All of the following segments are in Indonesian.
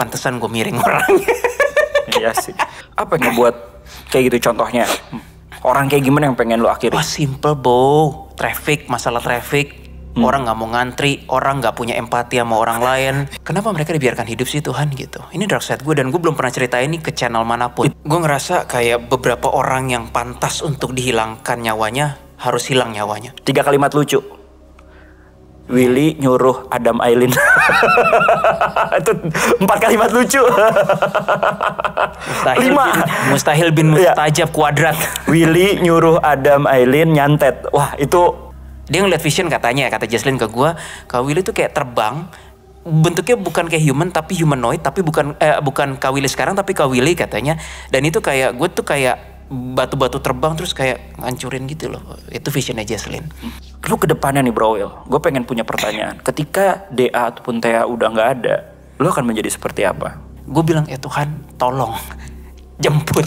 pantesan gue miring orangnya iya sih apa yang buat kayak gitu contohnya orang kayak gimana yang pengen lo akhiri wah simple bo traffic masalah traffic hmm. orang nggak mau ngantri orang nggak punya empati sama orang lain kenapa mereka dibiarkan hidup sih Tuhan gitu ini dark side gue dan gue belum pernah cerita ini ke channel manapun gue ngerasa kayak beberapa orang yang pantas untuk dihilangkan nyawanya harus hilang nyawanya tiga kalimat lucu Willy nyuruh Adam Aileen. itu empat kalimat lucu. mustahil Lima. Bin, mustahil bin iya. mustajab ya. kuadrat. Willy nyuruh Adam Aileen nyantet. Wah itu dia ngeliat vision katanya kata Jaslin ke gue, kak Willy tuh kayak terbang bentuknya bukan kayak human tapi humanoid tapi bukan eh, bukan kawili sekarang tapi kawili katanya dan itu kayak gue tuh kayak batu-batu terbang terus kayak ngancurin gitu loh. Itu visionnya jaslin Lu ke depannya nih Bro Will, gue pengen punya pertanyaan. Ketika DA ataupun TA udah nggak ada, lu akan menjadi seperti apa? Gue bilang ya Tuhan tolong jemput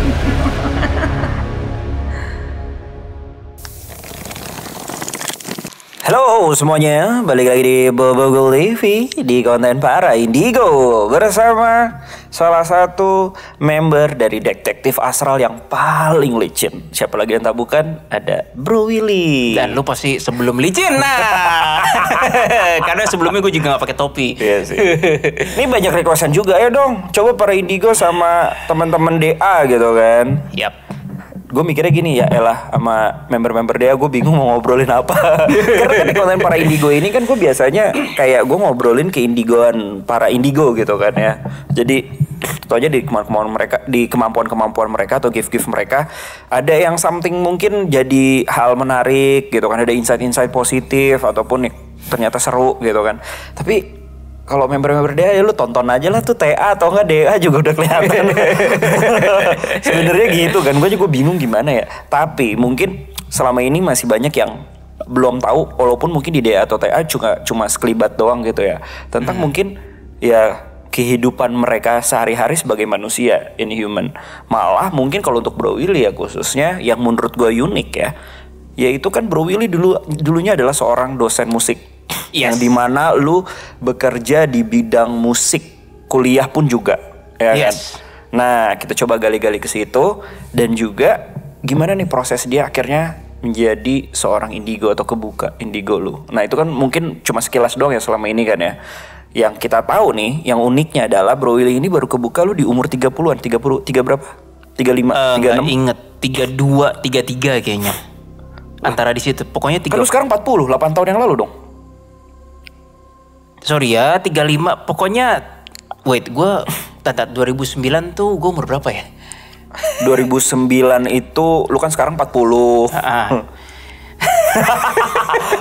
Halo semuanya, balik lagi di Bobo Gold TV di konten para Indigo bersama salah satu member dari detektif astral yang paling licin. Siapa lagi yang tak bukan? Ada Bro Willy. Dan lu pasti sebelum licin. Nah, karena sebelumnya gue juga gak pakai topi. Iya sih. Ini banyak requestan juga ya dong. Coba para Indigo sama teman-teman DA gitu kan. Yap gue mikirnya gini ya elah sama member-member dia gue bingung mau ngobrolin apa karena kan di konten para indigo ini kan gue biasanya kayak gue ngobrolin ke indigoan para indigo gitu kan ya jadi itu aja di kemampuan mereka di kemampuan kemampuan mereka atau gift gift mereka ada yang something mungkin jadi hal menarik gitu kan ada insight insight positif ataupun ternyata seru gitu kan tapi kalau member-member DA ya lu tonton aja lah tuh TA atau enggak DA juga udah kelihatan. Sebenarnya gitu kan, gue juga bingung gimana ya. Tapi mungkin selama ini masih banyak yang belum tahu, walaupun mungkin di DA atau TA cuma cuma sekelibat doang gitu ya. Tentang hmm. mungkin ya kehidupan mereka sehari-hari sebagai manusia in human. Malah mungkin kalau untuk Bro Willy ya khususnya yang menurut gue unik ya, yaitu kan Bro Willy dulu dulunya adalah seorang dosen musik yes. yang dimana lu bekerja di bidang musik kuliah pun juga ya kan? yes. kan nah kita coba gali-gali ke situ dan juga gimana nih proses dia akhirnya menjadi seorang indigo atau kebuka indigo lu nah itu kan mungkin cuma sekilas doang ya selama ini kan ya yang kita tahu nih yang uniknya adalah Bro Willy ini baru kebuka lu di umur 30-an 30 tiga berapa 35 uh, 36 inget 32 33 kayaknya antara di situ pokoknya tiga kan lu sekarang 40 8 tahun yang lalu dong sorry ya 35 pokoknya wait gue tanda 2009 tuh gue umur berapa ya 2009 itu lu kan sekarang 40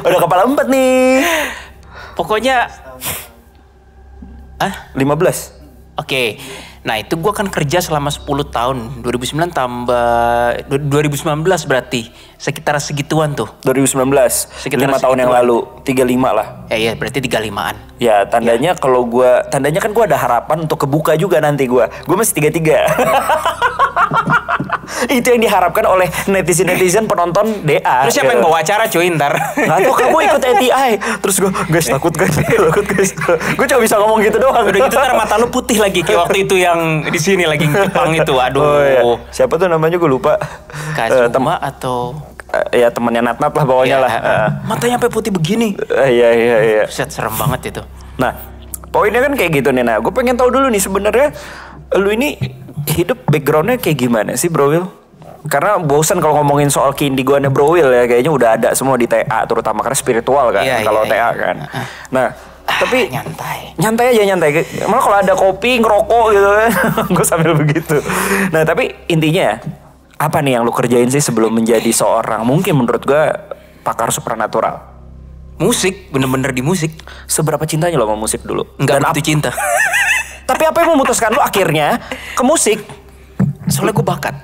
udah kepala empat nih pokoknya ah 15 Oke, okay. nah itu gue akan kerja selama 10 tahun, 2009 tambah 2019 berarti sekitar segituan tuh. 2019, sekitar 5 segituan. tahun yang lalu, 35 lah. Ya iya, berarti 35-an. Ya, tandanya ya. kalau gue, tandanya kan gue ada harapan untuk kebuka juga nanti gue. Gue masih 33. itu yang diharapkan oleh netizen-netizen penonton DA. Terus siapa gitu. yang bawa acara cuy ntar? Atau nah, kamu ikut ATI? Terus gue, guys takut kan? guys, takut guys. Gue cuma bisa ngomong gitu doang. Udah gitu ntar mata lu putih lagi kayak waktu itu yang di sini lagi Jepang itu. Oh, Aduh. Iya. Siapa tuh namanya gue lupa. Kasuma uh, eh, tem atau eh, ya temannya Natnat lah bawahnya iya, lah. Eh. matanya sampai putih begini. iya iya iya. Set serem banget itu. Nah, poinnya kan kayak gitu nih. Nah, gue pengen tahu dulu nih sebenarnya lu ini hidup backgroundnya kayak gimana sih Bro Will? Karena bosan kalau ngomongin soal keindiguannya Bro Will ya kayaknya udah ada semua di TA terutama karena spiritual kan yeah, kalau yeah, TA yeah. kan. Nah, ah, tapi nyantai nyantai aja nyantai malah kalau ada kopi ngerokok gitu kan gue sambil begitu nah tapi intinya apa nih yang lu kerjain sih sebelum menjadi seorang mungkin menurut gue pakar supranatural musik bener-bener di musik seberapa cintanya lo sama musik dulu Enggak begitu cinta Tapi apa yang memutuskan lu akhirnya ke musik? Soalnya gue bakat.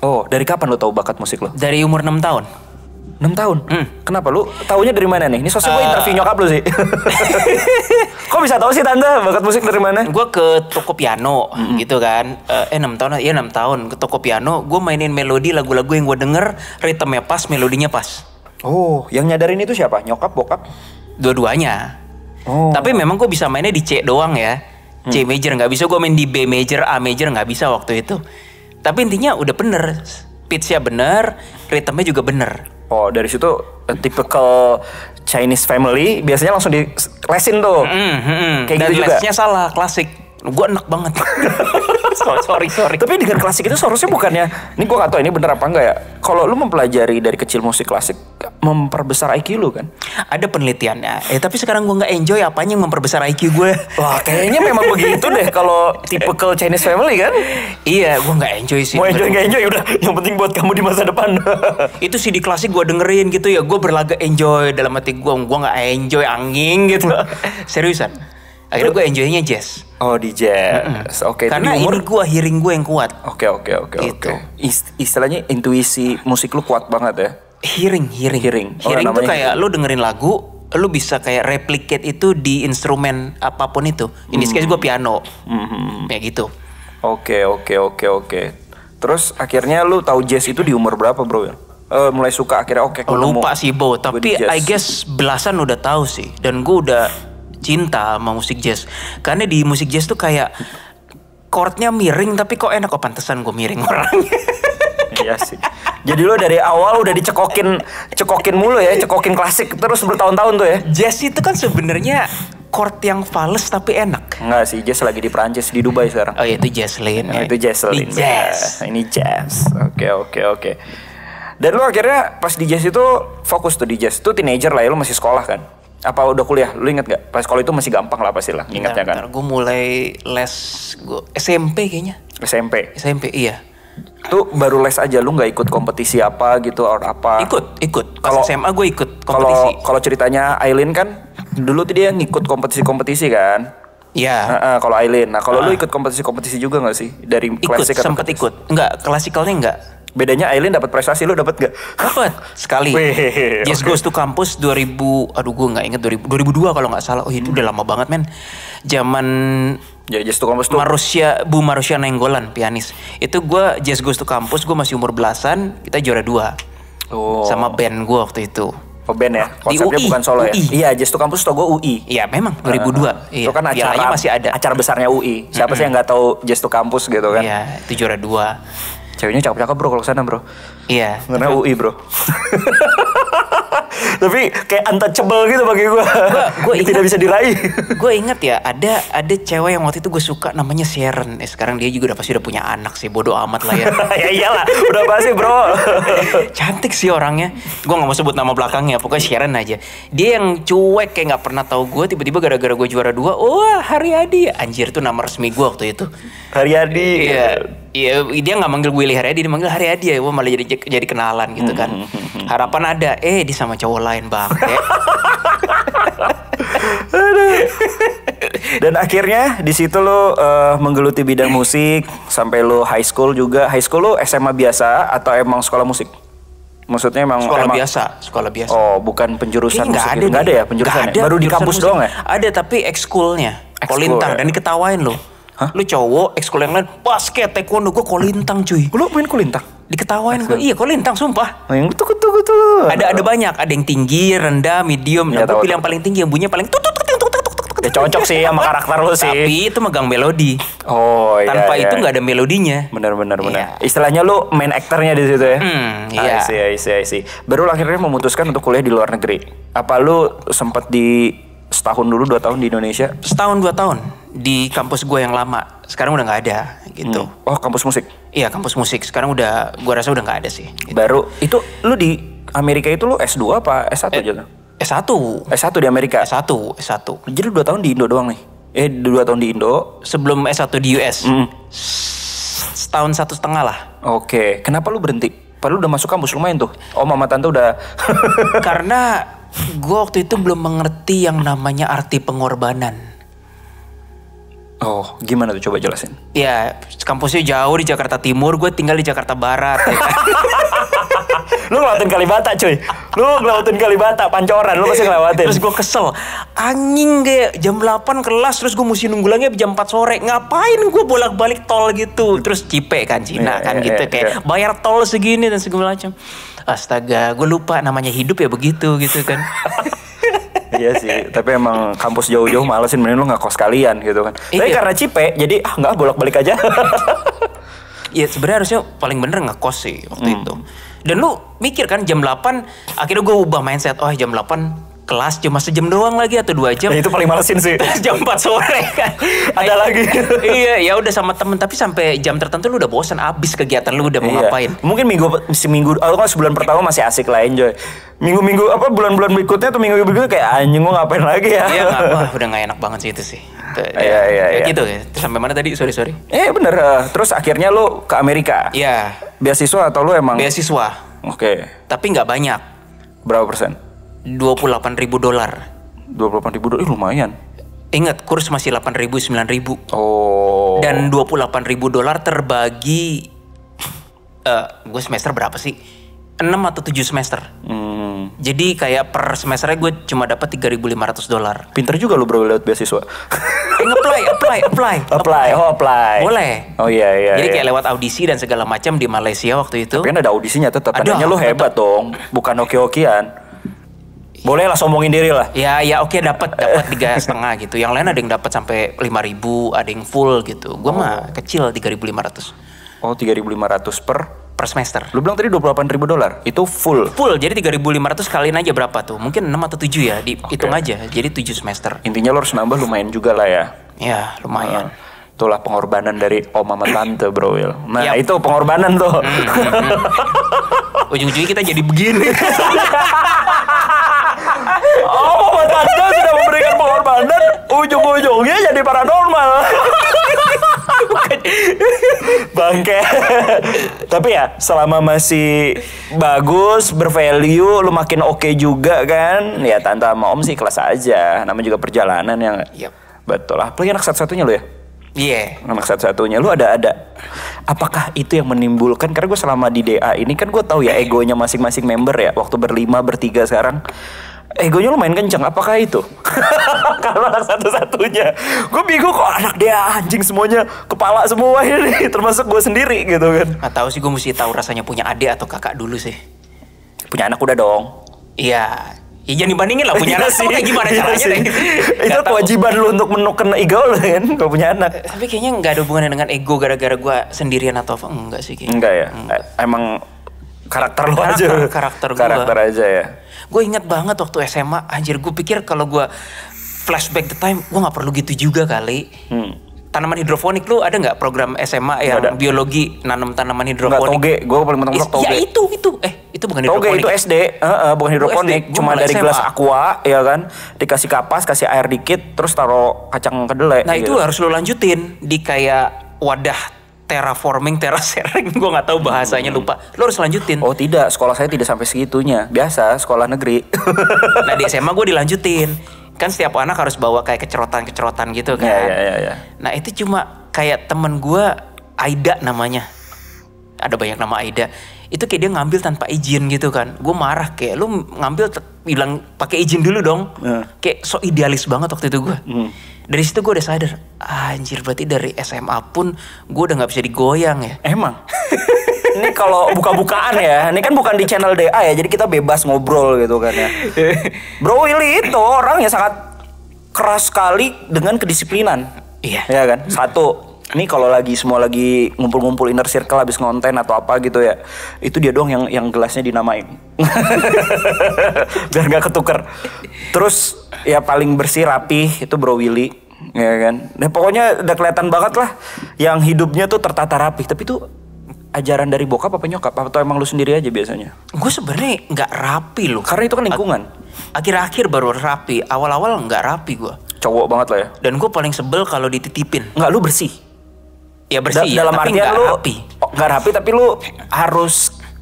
Oh, dari kapan lu tahu bakat musik lo? Dari umur 6 tahun. 6 tahun? Hmm. Kenapa lu taunya dari mana nih? Ini sosok uh, eh. gue interview nyokap lu sih. Kok bisa tahu sih tante bakat musik dari mana? Gue ke toko piano -hmm. gitu kan. Uh, eh 6 eh, tahun, Iya 6 tahun ke toko piano. Gue mainin melodi lagu-lagu yang gue denger. Ritmenya pas, melodinya pas. Oh, yang nyadarin itu siapa? Nyokap, bokap? Dua-duanya. Oh. Tapi memang gue bisa mainnya di C doang ya C major nggak bisa gue main di B major A major nggak bisa waktu itu tapi intinya udah bener pitchnya bener ritmenya juga bener oh dari situ eh, typical Chinese family biasanya langsung di lesin tuh mm, -hmm. kayak Dan gitu juga lesnya salah klasik gue enak banget sorry sorry tapi dengan klasik itu seharusnya bukannya ini gue gak tau ini bener apa enggak ya kalau lu mempelajari dari kecil musik klasik memperbesar IQ lu kan ada penelitiannya eh tapi sekarang gue nggak enjoy apanya yang memperbesar IQ gue wah kayaknya memang begitu deh kalau typical Chinese family kan iya gue nggak enjoy sih mau enjoy gak enjoy udah yang penting buat kamu di masa depan itu sih di klasik gue dengerin gitu ya gue berlagak enjoy dalam hati gue gue nggak enjoy angin gitu seriusan akhirnya gue enjoynya jazz oh di jazz oke okay, karena umur gue hearing gue yang kuat oke okay, oke oke itu oke Ist- istilahnya intuisi musik lu kuat banget ya hearing hearing hearing oh, hearing tuh kayak hearing. lu dengerin lagu lu bisa kayak replicate itu di instrumen apapun itu ini this sekarang gue hmm. piano hmm, hmm, hmm kayak gitu oke okay, oke okay, oke okay, oke okay. terus akhirnya lu tahu jazz itu di umur berapa bro uh, mulai suka akhirnya oke okay, oh, lupa sih Bo tapi I guess belasan udah tahu sih dan gue udah cinta sama musik jazz karena di musik jazz tuh kayak chordnya miring tapi kok enak kok oh, pantesan gue miring orangnya iya sih jadi lo dari awal udah dicekokin cekokin mulu ya cekokin klasik terus bertahun-tahun tuh ya jazz itu kan sebenarnya chord yang fals tapi enak. Enggak sih, Jazz lagi di Perancis di Dubai sekarang. Oh iya itu jazz lane. Nah, ya. Itu jazz Ini Jazz. Nah, ini Jazz. Oke okay, oke okay, oke. Okay. Dan lo akhirnya pas di Jazz itu fokus tuh di Jazz. Itu teenager lah ya, lu masih sekolah kan? apa udah kuliah lu inget gak pas kalau itu masih gampang lah pasti lah ingatnya kan gue mulai les gue SMP kayaknya SMP SMP iya tuh baru les aja lu nggak ikut kompetisi apa gitu or apa ikut ikut kalau SMA gue ikut kompetisi kalau ceritanya Aileen kan dulu tuh dia ngikut kompetisi-kompetisi kan Iya. Uh, uh, kalau Aileen, nah kalau uh. lu ikut kompetisi-kompetisi juga nggak sih dari klasik? ikut, Sempet ikut. Enggak, klasikalnya enggak bedanya Aileen dapat prestasi lu dapat gak? Dapat sekali. yes okay. goes to campus 2000 aduh gue nggak inget 2000 2002 kalau nggak salah. Oh itu udah lama banget men. Zaman Ya, Yes to Campus tuh. Marusia, Bu Marusia Nenggolan, pianis. Itu gue Yes Goes to Campus, gue masih umur belasan, kita juara dua. Oh. Sama band gue waktu itu. Oh band ya, konsepnya UI. bukan solo UI. ya? Iya, Jazz to Campus tau gue UI. Iya memang, 2002. Uh, uh. Iya. Itu kan acara, masih ada. acara besarnya UI. Siapa mm -hmm. sih yang gak tau Jazz to Campus gitu kan? Iya, itu juara dua ceweknya cakep-cakep bro kalau sana bro Iya. Karena UI bro. tapi kayak untouchable gitu bagi gue. Gue tidak bisa diraih. gue inget ya ada ada cewek yang waktu itu gue suka namanya Sharon. Eh, sekarang dia juga udah pasti udah punya anak sih. Bodoh amat lah ya. ya iyalah. Udah pasti bro. Cantik sih orangnya. Gue nggak mau sebut nama belakangnya. Pokoknya Sharon aja. Dia yang cuek kayak gak pernah tahu gue. Tiba-tiba gara-gara gue juara dua. Wah oh, Haryadi. Anjir tuh nama resmi gue waktu itu. Haryadi. Iya. Iya, dia nggak manggil gue Willy Haryadi, dia manggil Haryadi ya. Gue malah jadi jadi kenalan gitu kan. Hmm, hmm, hmm, Harapan ada, eh di sama cowok lain bang. Dan akhirnya di situ lo uh, eh, menggeluti bidang musik sampai lo high school juga. High school lo SMA biasa atau emang sekolah musik? Maksudnya emang sekolah emang, biasa, sekolah biasa. Oh, bukan penjurusan Kayaknya musik. Gak ada, gitu. ada ya penjurusan. Ya? Ada, ya? Baru di kampus musik. doang ya? Ada tapi ekskulnya. Kolintang ya? dan diketawain lo. Hah? Lu cowok, ekskul yang lain basket, taekwondo, gue kolintang cuy. Lu main kolintang? diketawain gue iya kok lintang sumpah oh, yang tuh tuh tuh ada ada banyak ada yang tinggi rendah medium ya, tapi yang paling tinggi yang bunyinya paling tuh Ya cocok sih sama karakter lo sih. Tapi itu megang melodi. Oh iya. Tanpa iya. itu nggak ada melodinya. benar-benar benar. Iya. Istilahnya lo main aktornya di situ ya. Hmm, ah, iya. Iya iya iya. Baru akhirnya memutuskan untuk kuliah di luar negeri. Apa lo sempat di setahun dulu dua tahun di Indonesia? Setahun dua tahun di kampus gue yang lama. Sekarang udah nggak ada gitu. Hmm. Oh kampus musik? Iya kampus musik sekarang udah gua rasa udah nggak ada sih. Gitu. Baru itu lu di Amerika itu lu S2 apa S1 eh, juga? S1. S1 di Amerika. S1, S1. Jadi dua tahun di Indo doang nih. Eh dua tahun di Indo sebelum S1 di US. Mm. Setahun satu setengah lah. Oke. Kenapa lu berhenti? Padahal udah masuk kampus lumayan tuh. Oh mama tante udah. Karena gua waktu itu belum mengerti yang namanya arti pengorbanan. Oh, gimana tuh coba jelasin? Ya, kampusnya jauh di Jakarta Timur, gue tinggal di Jakarta Barat. Ya kan? lu ngelawatin Kalibata cuy, lu ngelawatin Kalibata, pancoran, lu pasti ngelawatin. Terus gue kesel, angin deh, jam 8 kelas, terus gue mesti nunggu lagi jam 4 sore, ngapain gue bolak-balik tol gitu. Terus cipe kan, Cina yeah, kan yeah, gitu, yeah, kayak yeah. bayar tol segini dan segala macam. Astaga, gue lupa namanya hidup ya begitu gitu kan. iya sih tapi emang kampus jauh-jauh malesin mending lu nggak kos kalian gitu kan iya. tapi karena cipe jadi ah nggak bolak-balik aja Iya sebenarnya harusnya paling bener kos sih waktu hmm. itu dan lu mikir kan jam 8 akhirnya gue ubah mindset oh jam 8 kelas cuma sejam doang lagi atau dua jam. Ya, itu paling malesin sih. Terus jam 4 sore kan. Ada iya. lagi. iya, ya udah sama temen tapi sampai jam tertentu lu udah bosan abis kegiatan lu udah mau iya. ngapain. Mungkin minggu seminggu atau kan sebulan pertama masih asik lah enjoy. Minggu-minggu apa bulan-bulan berikutnya atau minggu berikutnya kayak anjing gua ngapain lagi ya. Iya, gak, wah, udah gak enak banget sih itu sih. Tuh, ya. iya, iya, iya. Gitu ya. sampai mana tadi? Sorry, sorry. Eh, bener. Eh, terus akhirnya lu ke Amerika. Iya. Beasiswa atau lu emang? Beasiswa. Oke. Okay. Tapi nggak banyak. Berapa persen? 28 ribu dolar. 28 ribu dolar, eh, lumayan. Ingat, kurs masih 8 ribu, 9 ribu. Oh. Dan 28 ribu dolar terbagi, uh, eh, gue semester berapa sih? 6 atau 7 semester. Hmm. Jadi kayak per semesternya gue cuma dapat 3.500 dolar. Pinter juga lo bro lewat beasiswa. eh, apply, apply, apply. Apply, oh apply. Boleh. Oh iya iya. Jadi kayak iya. lewat audisi dan segala macam di Malaysia waktu itu. Tapi kan ada audisinya tetap. Tandanya lo hebat dong, bukan oke-okean. Boleh lah sombongin diri lah. Ya ya oke okay, dapat dapat tiga setengah gitu. Yang lain ada yang dapat sampai lima ribu, ada yang full gitu. Gue oh. mah kecil tiga ribu lima ratus. Oh tiga ribu lima ratus per per semester. Lu bilang tadi dua puluh delapan ribu dolar, itu full. Full, jadi tiga ribu lima ratus kaliin aja berapa tuh? Mungkin enam atau tujuh ya, dihitung okay. aja. Jadi tujuh semester. Intinya lo harus nambah lumayan juga lah ya. Ya lumayan. Hmm itulah pengorbanan dari om sama tante bro Will. Nah itu pengorbanan tuh. Hmm, hmm, hmm. Ujung-ujungnya kita jadi begini. Anda sudah memberikan pengorbanan, ujung-ujungnya jadi paranormal. Bangke. Tapi ya, selama masih bagus, bervalue, lu makin oke okay juga kan. Ya tante sama om sih kelas aja. Namanya juga perjalanan yang... Yep. Betul. Apalagi anak satu-satunya lu ya? Iya. Yeah. Anak satu-satunya lu ada ada. Apakah itu yang menimbulkan? Karena gue selama di DA ini kan gue tahu ya egonya masing-masing member ya. Waktu berlima bertiga sekarang egonya lumayan kenceng. Apakah itu? karena anak satu-satunya. Gue bingung kok anak dia anjing semuanya. Kepala semua ini. Termasuk gue sendiri gitu kan. Gak tahu sih gue mesti tahu rasanya punya adik atau kakak dulu sih. Punya anak udah dong. Iya. Ya jangan dibandingin lah punya anak iya sih. Kayak gimana iya caranya deh. Itu kewajiban lu untuk menuken ego lu kan. Gak punya anak. Tapi kayaknya gak ada hubungannya dengan ego gara-gara gue sendirian atau apa. Enggak sih kayaknya. Enggak ya. E-, emang karakter lo karakter, nah, aja karakter gue karakter aja ya gue ingat banget waktu SMA anjir gue pikir kalau gue flashback the time gue nggak perlu gitu juga kali hmm tanaman hidroponik lu ada nggak program SMA yang ada. biologi nanam tanaman hidroponik? Nggak toge, gue paling mentok toge. Ya itu itu, eh itu bukan hidroponik. Toge itu SD, uh, uh, bukan hidroponik, SD, cuma dari SMA. gelas aqua, ya kan? Dikasih kapas, kasih air dikit, terus taruh kacang kedelai. Nah gitu. itu harus lo lanjutin di kayak wadah terraforming, terasering, gue nggak tahu bahasanya lupa. Lo harus lanjutin. Oh tidak, sekolah saya tidak sampai segitunya. Biasa sekolah negeri. nah di SMA gue dilanjutin. Kan setiap anak harus bawa kayak kecerotan-kecerotan gitu kan. Iya iya iya. Yeah, nah itu cuma kayak temen gue Aida namanya. Ada banyak nama Aida. Itu kayak dia ngambil tanpa izin gitu kan. Gue marah kayak lu ngambil bilang pakai izin dulu dong. Iya. Kayak so idealis banget waktu itu gue. Mm dari situ gue udah sadar anjir berarti dari SMA pun gue udah nggak bisa digoyang ya emang ini kalau buka-bukaan ya ini kan bukan di channel DA ya jadi kita bebas ngobrol gitu kan ya Bro Willy itu orang yang sangat keras sekali dengan kedisiplinan Iya. Iya kan? Satu ini kalau lagi semua lagi ngumpul-ngumpul inner circle habis ngonten atau apa gitu ya itu dia dong yang yang gelasnya dinamain biar nggak ketuker terus ya paling bersih rapih itu Bro Willy ya kan nah, pokoknya udah kelihatan banget lah yang hidupnya tuh tertata rapih tapi tuh ajaran dari bokap apa nyokap atau emang lu sendiri aja biasanya gue sebenarnya nggak rapi loh karena itu kan lingkungan akhir-akhir baru rapi awal-awal nggak rapi gue cowok banget lah ya dan gue paling sebel kalau dititipin nggak lu bersih ya bersih da dalam ya, tapi artian lu rapi oh, nggak rapi tapi lu harus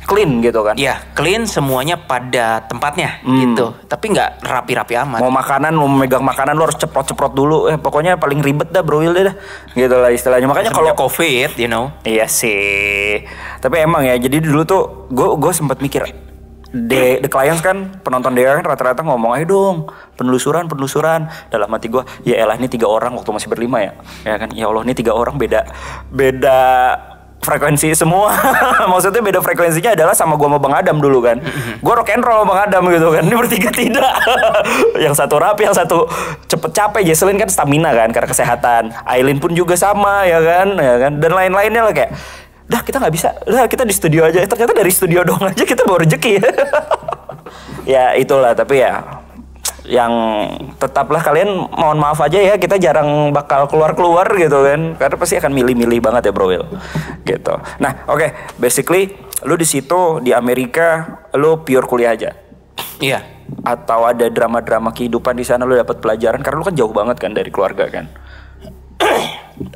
clean gitu kan ya clean semuanya pada tempatnya hmm. gitu tapi nggak rapi-rapi amat mau makanan mau megang makanan lu harus ceprot-ceprot dulu eh pokoknya paling ribet dah bro Willy dah gitu lah istilahnya makanya kalau covid you know iya sih tapi emang ya jadi dulu tuh gue gue sempat mikir the, the clients kan penonton DR kan rata-rata ngomong ayo dong penelusuran penelusuran dalam mati gue ya elah ini tiga orang waktu masih berlima ya ya kan ya Allah ini tiga orang beda beda frekuensi semua maksudnya beda frekuensinya adalah sama gue sama bang Adam dulu kan gue rock and roll bang Adam gitu kan ini bertiga tidak yang satu rapi yang satu cepet capek Jesslyn kan stamina kan karena kesehatan Aileen pun juga sama ya kan ya kan dan lain-lainnya lah kayak dah kita nggak bisa dah kita di studio aja eh, ternyata dari studio dong aja kita bawa rezeki ya. ya itulah tapi ya yang tetaplah kalian mohon maaf aja ya kita jarang bakal keluar-keluar gitu kan karena pasti akan milih-milih banget ya bro Will gitu nah oke okay. basically lu di situ di Amerika lu pure kuliah aja iya atau ada drama-drama kehidupan di sana lu dapat pelajaran karena lu kan jauh banget kan dari keluarga kan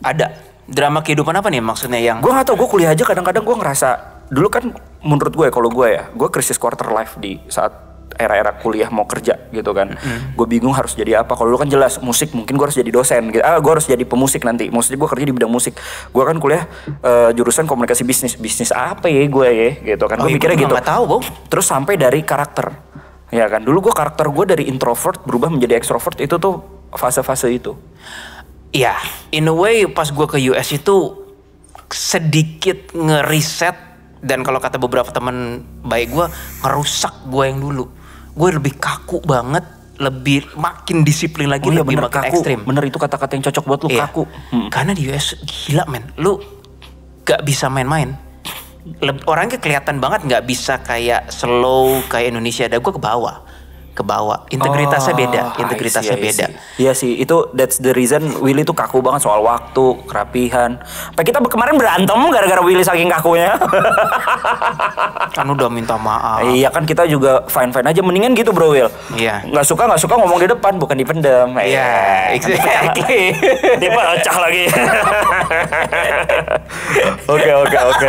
ada drama kehidupan apa nih maksudnya yang gue gak tau gue kuliah aja kadang-kadang gue ngerasa dulu kan menurut gue ya, kalau gue ya gue krisis quarter life di saat era-era kuliah mau kerja gitu kan. Mm. Mm-hmm. Gue bingung harus jadi apa. Kalau dulu kan jelas musik mungkin gue harus jadi dosen gitu. Ah gue harus jadi pemusik nanti. maksudnya gue kerja di bidang musik. Gue kan kuliah uh, jurusan komunikasi bisnis. Bisnis apa ya gue ya gitu kan. Gue oh, iya, mikirnya gitu. Gak tahu bro. Terus sampai dari karakter. Ya kan. Dulu gue karakter gue dari introvert berubah menjadi extrovert itu tuh fase-fase itu ya in a way pas gue ke US itu sedikit ngeriset dan kalau kata beberapa teman baik gue ngerusak gue yang dulu gue lebih kaku banget lebih makin disiplin lagi oh, iya, lebih bener, makin ekstrim bener itu kata-kata yang cocok buat lu iya. kaku hmm. karena di US gila men lu gak bisa main-main orangnya kelihatan banget nggak bisa kayak slow kayak Indonesia ada gue ke bawah ke bawah. Integritasnya oh, beda, integritasnya see, beda. Iya sih, itu that's the reason Willy tuh kaku banget soal waktu, kerapihan. Pak kita kemarin berantem gara-gara Willy saking kakunya. kan udah minta maaf. Iya kan kita juga fine fine aja mendingan gitu bro Will. Iya. Nggak Gak suka nggak suka ngomong di depan bukan dipendam. Iya. Yeah, exactly. Iya. Dia pecah lagi. Oke oke oke.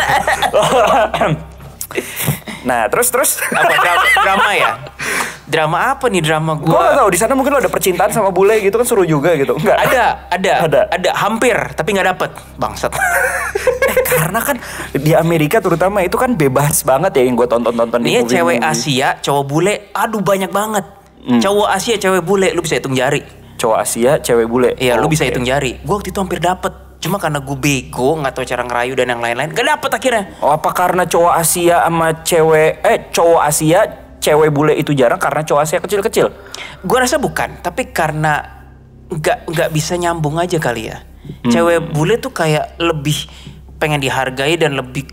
Nah terus terus. Apa drama ya? drama apa nih drama gue? Gue gak tau. Di sana mungkin lo ada percintaan sama bule gitu kan seru juga gitu. Enggak. Ada, ada, ada, ada. Hampir, tapi nggak dapet. Bangsat. eh, karena kan di Amerika terutama itu kan bebas banget ya yang gue tonton-tonton di Iya cewek ini. Asia, cowok bule, aduh banyak banget. Hmm. Cowok Asia, cewek bule, lu bisa hitung jari. Cowok Asia, cewek bule. Iya, oh, lu okay. bisa hitung jari. Gue waktu itu hampir dapet cuma karena gue bego gak tau cara ngerayu dan yang lain-lain gak dapet akhirnya oh apa karena cowok Asia sama cewek eh cowok Asia cewek bule itu jarang karena cowok Asia kecil-kecil. Gue rasa bukan, tapi karena nggak nggak bisa nyambung aja kali ya. Hmm. Cewek bule tuh kayak lebih pengen dihargai dan lebih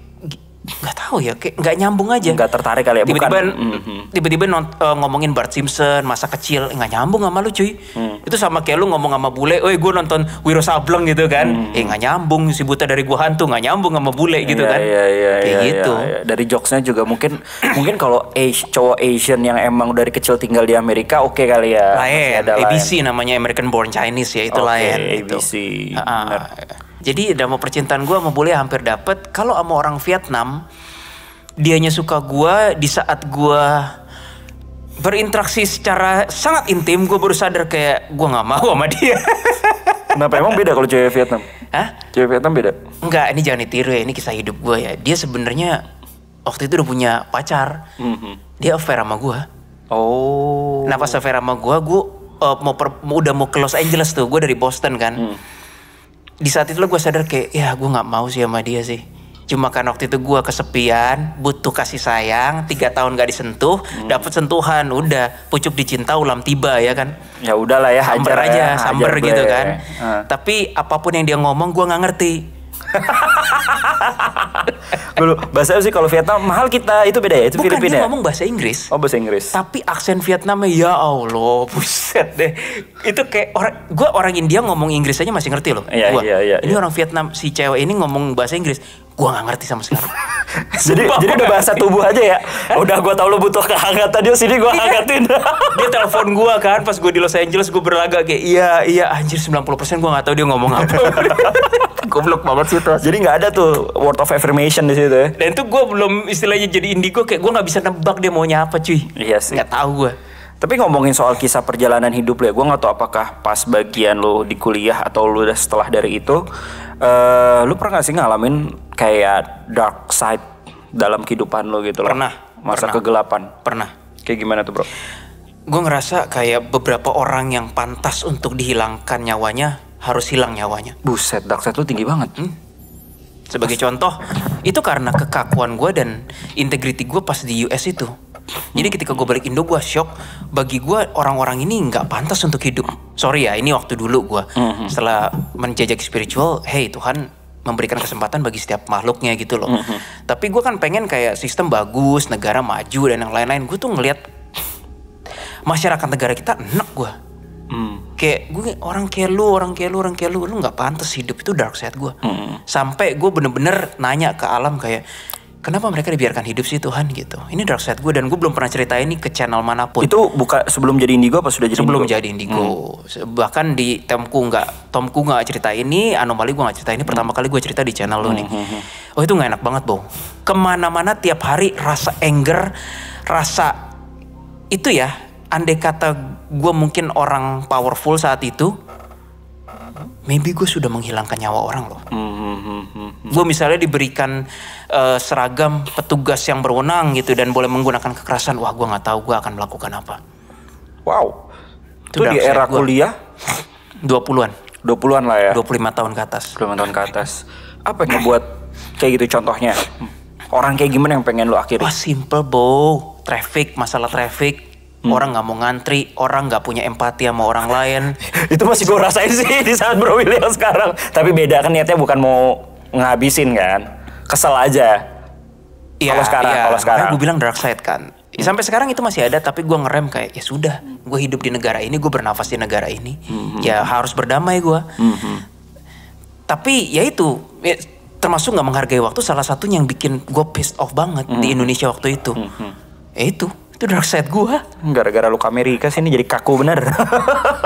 nggak tahu ya kayak nggak nyambung aja nggak tertarik kali ya tiba-tiba mm tiba-tiba non, uh, eh, ngomongin Bart Simpson masa kecil eh, nggak nyambung sama lu cuy mm. itu sama kayak lu ngomong sama bule oh gue nonton Wiro Sableng gitu kan mm. eh nggak nyambung si buta dari gua hantu nggak nyambung sama bule gitu yeah, kan yeah, yeah, kayak yeah, gitu yeah, yeah. dari jokesnya juga mungkin mungkin kalau cowok Asian yang emang dari kecil tinggal di Amerika oke okay kali ya lain ya, ada ABC lain. namanya American Born Chinese ya itu ya. okay, lain ABC gitu. uh jadi drama percintaan gue sama bule hampir dapet. Kalau sama orang Vietnam, dianya suka gue di saat gue berinteraksi secara sangat intim, gue baru sadar kayak gue nggak mau sama dia. Kenapa emang beda kalau cewek Vietnam? Hah? Cewek Vietnam beda? Enggak, ini jangan ditiru ya. Ini kisah hidup gue ya. Dia sebenarnya waktu itu udah punya pacar. Mm -hmm. Dia affair sama gue. Oh. Nah pas affair sama gue, gue uh, mau per, udah mau ke Los Angeles tuh. Gue dari Boston kan. Mm di saat itu gue sadar kayak ya gue nggak mau sih sama dia sih cuma kan waktu itu gue kesepian butuh kasih sayang tiga tahun gak disentuh hmm. dapat sentuhan udah pucuk dicinta ulam tiba ya kan ya udahlah ya samber aja ya, samber gitu kan ya. tapi apapun yang dia ngomong gue nggak ngerti dulu bahasa sih kalau Vietnam mahal kita itu beda ya itu Bukan Filipina. Dia ya? ngomong bahasa Inggris. Oh bahasa Inggris. Tapi aksen Vietnamnya ya Allah buset deh. Itu kayak orang gue orang India ngomong Inggris aja masih ngerti loh. Iya iya iya. Ini ya. orang Vietnam si cewek ini ngomong bahasa Inggris Gua gak ngerti sama sekali. jadi Sumpah jadi udah bahasa tubuh aja ya. Udah gua tau lo butuh kehangatan dia sini gua iya. hangatin. dia telepon gua kan pas gua di Los Angeles gua berlagak kayak iya iya anjir 90% gua gak tau dia ngomong apa. Goblok banget sih terus. Jadi gak ada tuh word of affirmation di situ ya. Dan itu gua belum istilahnya jadi indigo kayak gua gak bisa nebak dia maunya apa cuy. Iya sih. Gak tau gua. Tapi ngomongin soal kisah perjalanan hidup lo ya, gue nggak tahu apakah pas bagian lo di kuliah atau lo udah setelah dari itu, uh, lo pernah gak sih ngalamin kayak dark side dalam kehidupan lo gitu loh? Pernah. Masa pernah. kegelapan? Pernah. Kayak gimana tuh bro? Gue ngerasa kayak beberapa orang yang pantas untuk dihilangkan nyawanya harus hilang nyawanya. Buset, dark side lo tinggi banget. Hmm? Sebagai contoh, itu karena kekakuan gue dan integriti gue pas di US itu jadi ketika gue balik Indo gue shock. Bagi gue orang-orang ini nggak pantas untuk hidup. Sorry ya ini waktu dulu gue. hmm Setelah menjajaki spiritual, hey Tuhan memberikan kesempatan bagi setiap makhluknya gitu loh. hmm Tapi gue kan pengen kayak sistem bagus, negara maju dan yang lain-lain. Gue tuh ngelihat masyarakat negara kita enak gue. Mm. Kayak gue orang kayak lu, orang kayak lu, orang kayak lu, lu nggak pantas hidup itu dark side gue. Mm. Mm-hmm. Sampai gue bener-bener nanya ke alam kayak kenapa mereka dibiarkan hidup sih Tuhan gitu ini dark side gue dan gue belum pernah cerita ini ke channel manapun itu buka sebelum jadi indigo apa sudah jadi sebelum indigo? jadi indigo hmm. bahkan di temku nggak Tomku nggak cerita ini anomali gue nggak cerita ini pertama hmm. kali gue cerita di channel lo hmm, nih hmm, oh itu nggak enak banget bo kemana-mana tiap hari rasa anger rasa itu ya andai kata gue mungkin orang powerful saat itu maybe gue sudah menghilangkan nyawa orang loh. Mm -hmm. hmm, hmm, hmm gue misalnya diberikan uh, seragam petugas yang berwenang gitu dan boleh menggunakan kekerasan, wah gue nggak tahu gue akan melakukan apa. Wow, itu, di era gua. kuliah 20-an. 20-an lah ya. 25 tahun ke atas. 25 tahun ke atas. Apa yang buat kayak gitu contohnya? Orang kayak gimana yang pengen lo akhiri? Wah simple, Bo. Traffic, masalah traffic hmm. orang nggak mau ngantri, orang nggak punya empati sama orang lain. itu masih gue rasain sih di saat Bro William sekarang. Tapi beda kan niatnya bukan mau ngabisin kan, kesel aja. Iya. Kalau sekarang, ya. kalau sekarang. Gue bilang dark side kan. Hmm. sampai sekarang itu masih ada tapi gue ngerem kayak ya sudah gue hidup di negara ini gue bernafas di negara ini -hmm. ya harus berdamai gue -hmm. tapi ya itu ya, termasuk nggak menghargai waktu salah satunya yang bikin gue pissed off banget mm di hmm. Indonesia waktu itu mm -hmm. ya itu itu dark side gua gara-gara ke Amerika sih ini jadi kaku bener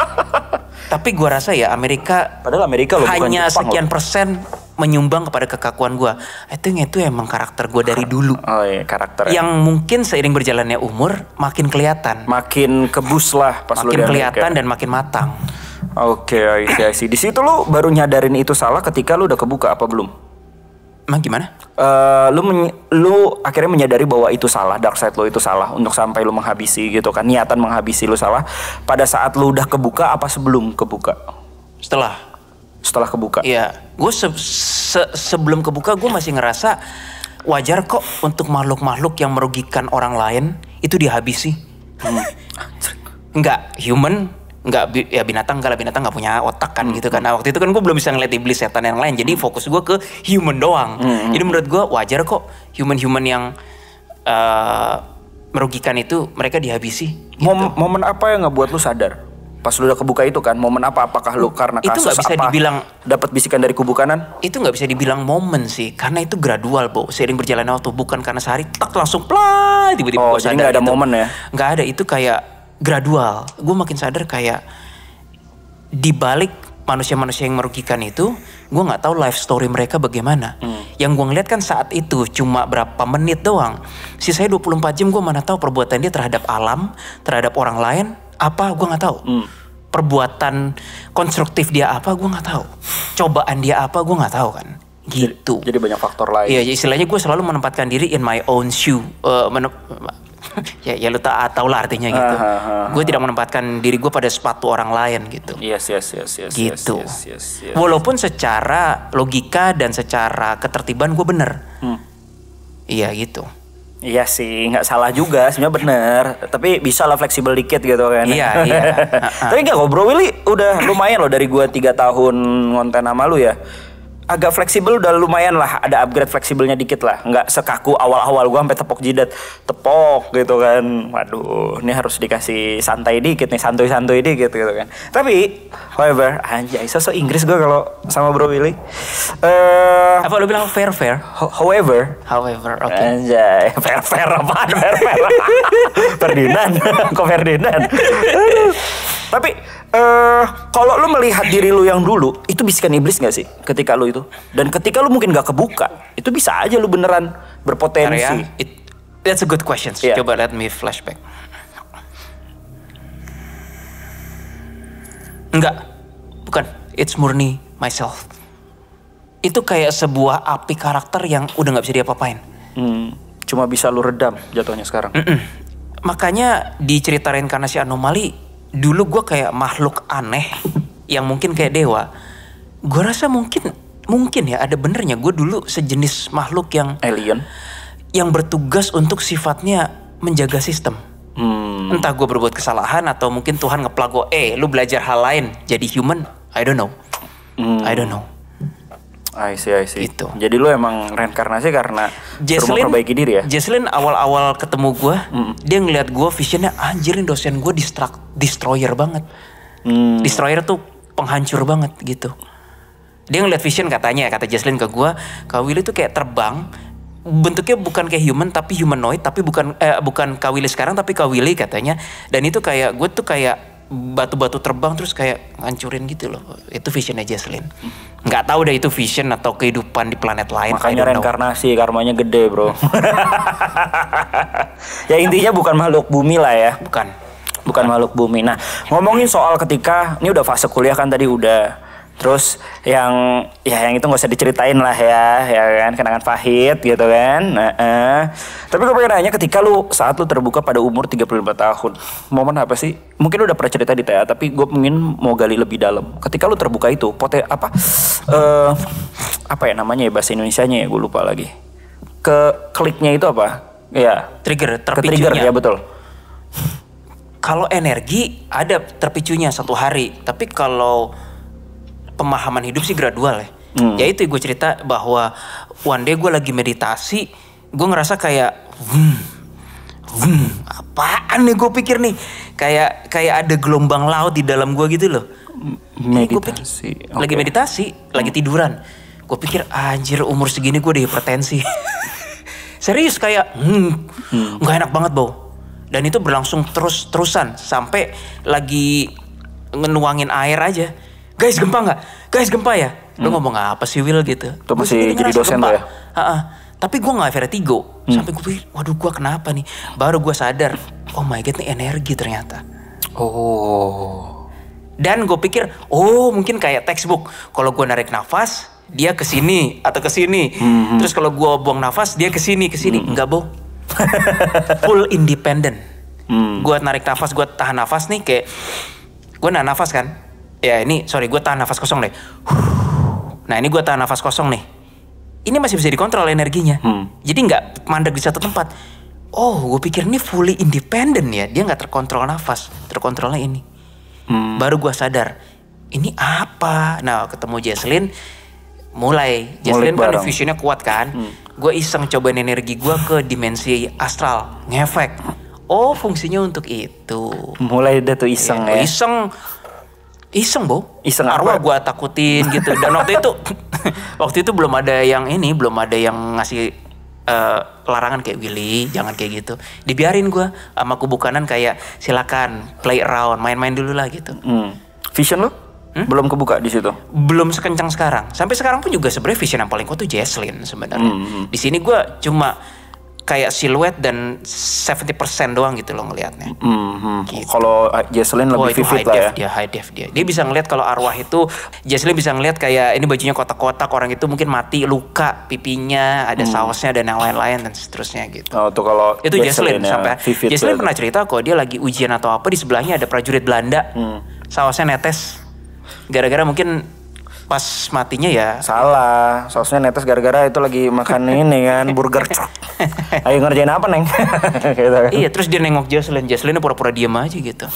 tapi gua rasa ya Amerika padahal Amerika loh, hanya bukan Jepang sekian loh. persen menyumbang kepada kekakuan gue. Itu yang itu emang karakter gue dari dulu. Oh iya, karakter. Ya. Yang ya. mungkin seiring berjalannya umur makin kelihatan. Makin kebus lah pas Makin kelihatan dan makin matang. Oke, okay, I see, I see. Di situ lu baru nyadarin itu salah ketika lu udah kebuka apa belum? Emang gimana? Uh, lu men lu akhirnya menyadari bahwa itu salah, dark side lu itu salah untuk sampai lu menghabisi gitu kan. Niatan menghabisi lu salah pada saat lu udah kebuka apa sebelum kebuka? Setelah. Setelah kebuka. Iya. Gue se se sebelum kebuka gue masih ngerasa wajar kok untuk makhluk-makhluk yang merugikan orang lain itu dihabisi. Hmm. Enggak, human nggak ya binatang kalau binatang nggak punya otak kan hmm. gitu kan nah, waktu itu kan gue belum bisa ngeliat iblis setan yang lain jadi hmm. fokus gue ke human doang hmm. hmm. jadi menurut gue wajar kok human-human yang uh, merugikan itu mereka dihabisi gitu. Mom momen apa yang buat lu sadar pas lu udah kebuka itu kan momen apa apakah lu karena kasus itu gak bisa apa dibilang dapat bisikan dari kubu kanan itu nggak bisa dibilang momen sih karena itu gradual bu sering berjalan waktu bukan karena sehari tak langsung plah tiba-tiba oh jadi ada gitu. momen ya nggak ada itu kayak gradual. Gue makin sadar kayak di balik manusia-manusia yang merugikan itu, gue nggak tahu life story mereka bagaimana. Hmm. Yang gue ngeliat kan saat itu cuma berapa menit doang. Sisanya 24 jam gue mana tahu perbuatan dia terhadap alam, terhadap orang lain apa gue nggak tahu. Hmm. Perbuatan konstruktif dia apa gue nggak tahu. Cobaan dia apa gue nggak tahu kan gitu. Jadi, jadi banyak faktor lain. Iya, istilahnya gue selalu menempatkan diri in my own shoe, uh, ya ya lu tak tahu lah artinya gitu. Uh, uh, uh, gue tidak menempatkan diri gue pada sepatu orang lain gitu. Yes yes yes yes. Gitu. Yes, yes, yes, yes. Walaupun secara logika dan secara ketertiban gue bener. Hmm. Iya gitu. Iya sih, nggak salah juga sebenarnya bener. Tapi bisa lah fleksibel dikit gitu kan. Iya, iya. Tapi nggak kok, Bro Willy udah lumayan loh dari gua tiga tahun ngonten sama lu ya agak fleksibel udah lumayan lah ada upgrade fleksibelnya dikit lah nggak sekaku awal-awal gua sampai tepok jidat tepok gitu kan waduh ini harus dikasih santai dikit nih santuy-santuy dikit gitu kan tapi however anjay sosok Inggris gua kalau sama Bro Willy uh, apa lu bilang fair fair however however okay. anjay fair fair apaan fair fair Ferdinand kok Ferdinand tapi eh uh, kalau lu melihat diri lu yang dulu itu bisikan iblis gak sih ketika lu itu tuh dan ketika lu mungkin gak kebuka itu bisa aja lu beneran berpotensi Arya, it, that's a good question yeah. coba let me flashback enggak bukan it's murni myself itu kayak sebuah api karakter yang udah nggak bisa diapa-apain hmm, cuma bisa lu redam jatuhnya sekarang mm -mm. makanya di cerita reinkarnasi anomali dulu gue kayak makhluk aneh yang mungkin kayak dewa gue rasa mungkin mungkin ya ada benernya gue dulu sejenis makhluk yang alien yang bertugas untuk sifatnya menjaga sistem. Hmm. Entah gue berbuat kesalahan atau mungkin Tuhan ngeplak gue, oh, eh lu belajar hal lain jadi human. I don't know. Hmm. I don't know. I see, I see. Gitu. Jadi lu emang reinkarnasi karena Jesslyn, perbaiki diri ya? Jesslyn awal-awal ketemu gue, mm. dia ngeliat gue visionnya, anjirin dosen gue destroyer banget. Mm. Destroyer tuh penghancur banget gitu dia ngeliat vision katanya kata Jaslyn ke gue Kak Willy tuh kayak terbang bentuknya bukan kayak human tapi humanoid tapi bukan eh, bukan Kawili sekarang tapi Kawili katanya dan itu kayak gue tuh kayak batu-batu terbang terus kayak ngancurin gitu loh itu visionnya Jaslyn nggak tahu deh itu vision atau kehidupan di planet lain makanya reinkarnasi know. karmanya gede bro ya intinya bukan makhluk bumi lah ya bukan bukan makhluk bumi nah ngomongin soal ketika ini udah fase kuliah kan tadi udah Terus yang ya yang itu nggak usah diceritain lah ya, ya kan kenangan pahit gitu kan. Nah, uh. Tapi gue pengen nanya ketika lu saat lu terbuka pada umur 35 tahun, momen apa sih? Mungkin lu udah pernah cerita di TA, tapi gue pengen mau gali lebih dalam. Ketika lu terbuka itu, pote apa uh, apa ya namanya ya bahasa Indonesia-nya ya gue lupa lagi. Ke kliknya itu apa? Ya, trigger, terpicunya. Ke trigger ya betul. kalau energi ada terpicunya satu hari, tapi kalau pemahaman hidup sih gradual ya. Hmm. Ya itu gue cerita bahwa one day gue lagi meditasi, gue ngerasa kayak hmm, hmm, apaan nih gue pikir nih kayak kayak ada gelombang laut di dalam gue gitu loh. Meditasi. Pikir, okay. Lagi meditasi, hmm. lagi tiduran. Gue pikir anjir umur segini gue hipertensi. Serius kayak hmm, hmm. nggak hmm. enak banget bau. Dan itu berlangsung terus terusan sampai lagi ngenuangin air aja guys gempa nggak guys gempa ya hmm. lo ngomong apa sih Will gitu itu masih jadi dosen gempa. ya ha -ha. tapi gue nggak vertigo hmm. sampai gue pikir waduh gue kenapa nih baru gue sadar oh my god ini energi ternyata oh dan gue pikir oh mungkin kayak textbook kalau gue narik nafas dia ke sini atau ke sini. hmm Terus kalau gue buang nafas, dia ke sini, ke sini. hmm Enggak, Bo. Full independent. Mm. Gua narik nafas, gue tahan nafas nih kayak gue nahan nafas kan ya ini sorry gue tahan nafas kosong deh nah ini gue tahan nafas kosong nih ini masih bisa dikontrol energinya hmm. jadi nggak mandek di satu tempat oh gue pikir ini fully independen ya dia nggak terkontrol nafas terkontrolnya ini hmm. baru gue sadar ini apa nah ketemu Jesslyn mulai Jesslyn kan diffusionnya kuat kan hmm. gue iseng cobain energi gue ke dimensi astral ngefek oh fungsinya untuk itu mulai udah tuh iseng ya, ya. iseng iseng bo iseng arwah gue takutin gitu dan waktu itu waktu itu belum ada yang ini belum ada yang ngasih uh, larangan kayak Willy jangan kayak gitu dibiarin gue sama kubu kanan kayak silakan play around main-main dulu lah gitu hmm. vision lo hmm? belum kebuka di situ belum sekencang sekarang sampai sekarang pun juga sebenarnya vision yang paling kuat tuh Jesslyn sebenarnya hmm, hmm. di sini gue cuma kayak siluet dan 70% doang gitu loh ngelihatnya. Mm-hmm. Gitu. Kalau uh, Jesslyn lebih oh, vivid lah ya. Dia high def dia. Dia bisa ngelihat kalau arwah itu Jesslyn bisa ngelihat kayak ini bajunya kotak-kotak orang itu mungkin mati luka pipinya ada mm. sausnya dan yang lain-lain dan seterusnya gitu. Oh tuh kalau itu Jesslyn ya, sampai Jesslyn pernah cerita kok dia lagi ujian atau apa di sebelahnya ada prajurit Belanda mm. sausnya netes gara-gara mungkin pas matinya ya salah sausnya netes gara-gara itu lagi makan ini kan burger ayo ngerjain apa neng gitu kan. iya terus dia nengok Jocelyn Jocelyn pura-pura diem aja gitu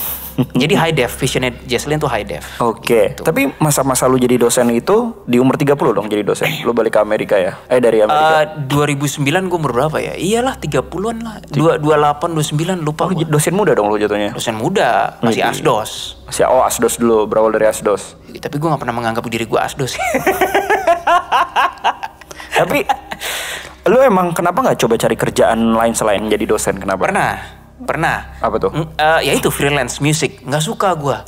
jadi high def visionnya Jocelyn tuh high def oke okay. gitu. tapi masa-masa lu jadi dosen itu di umur 30 dong jadi dosen eh. lu balik ke Amerika ya eh dari Amerika uh, 2009 gue umur berapa ya iyalah 30-an lah 28 29 lupa oh, gua. dosen muda dong lu jatuhnya dosen muda masih asdos si oh asdos dulu berawal dari asdos tapi gue nggak pernah menganggap diri gue asdos tapi lu emang kenapa nggak coba cari kerjaan lain selain jadi dosen kenapa pernah pernah apa tuh N mm, uh, eh, ya itu freelance music nggak suka gue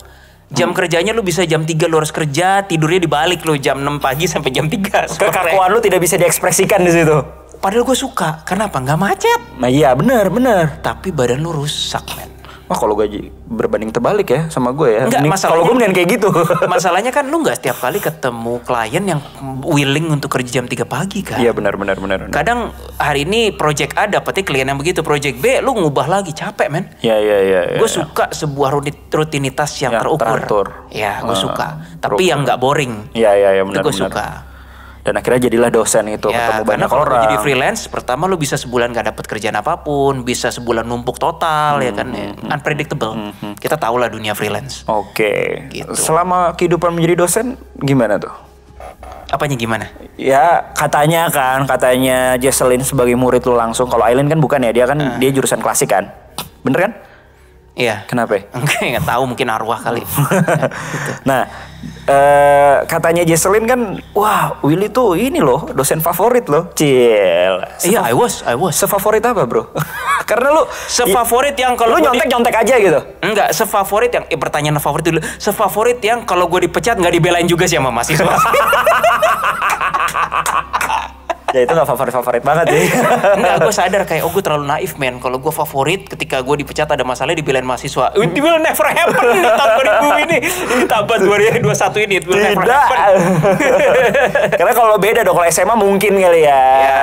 Jam hmm. kerjanya lu bisa jam 3 lu harus kerja, tidurnya dibalik lu jam 6 pagi sampai jam 3. Kekakuan lu tidak bisa diekspresikan di situ. Padahal gue suka. Kenapa? Gak macet. Nah iya, bener, bener. Tapi badan lu rusak, men wah kalau gaji berbanding terbalik ya sama gue ya. Enggak, masalah kalau gue mending kayak gitu. masalahnya kan lu nggak setiap kali ketemu klien yang willing untuk kerja jam 3 pagi kan. Iya benar benar benar. Kadang hari ini project A dapetnya klien yang begitu, project B lu ngubah lagi capek men. Iya iya iya. Ya, gue ya. suka sebuah rutinitas yang, yang terukur. Teratur. Ya gue uh, suka. Tapi yang nggak boring. Iya iya iya benar. Itu gue suka dan akhirnya jadilah dosen itu ya, ketemu banyak kalau orang. jadi freelance pertama lu bisa sebulan gak dapat kerjaan apapun bisa sebulan numpuk total hmm, ya kan ya. Hmm, hmm, unpredictable hmm, hmm, hmm, kita tahu lah dunia freelance oke okay. gitu. selama kehidupan menjadi dosen gimana tuh Apanya gimana? Ya katanya kan, katanya Jesselyn sebagai murid lu langsung. Kalau Aileen kan bukan ya, dia kan uh. dia jurusan klasik kan, bener kan? Iya. Kenapa? Enggak nggak tahu mungkin arwah kali. ya, gitu. Nah, eh, katanya Jesselin kan, wah Willy tuh ini loh dosen favorit loh. Cil. Iya, I was, I was. Sefavorit apa bro? Karena lu sefavorit yang kalau lu nyontek nyontek aja gitu. Enggak, sefavorit yang eh, pertanyaan favorit dulu. Sefavorit yang kalau gue dipecat nggak dibelain juga sih sama mahasiswa ya itu gak favorit favorit banget sih Enggak gue sadar kayak oh gue terlalu naif men kalau gue favorit ketika gue dipecat ada masalah dibilang mahasiswa it will never happen di tahun 2000 ini di tahun 2021 ini it will never Tidak. happen karena kalau beda dong kalau SMA mungkin kali ya, ya.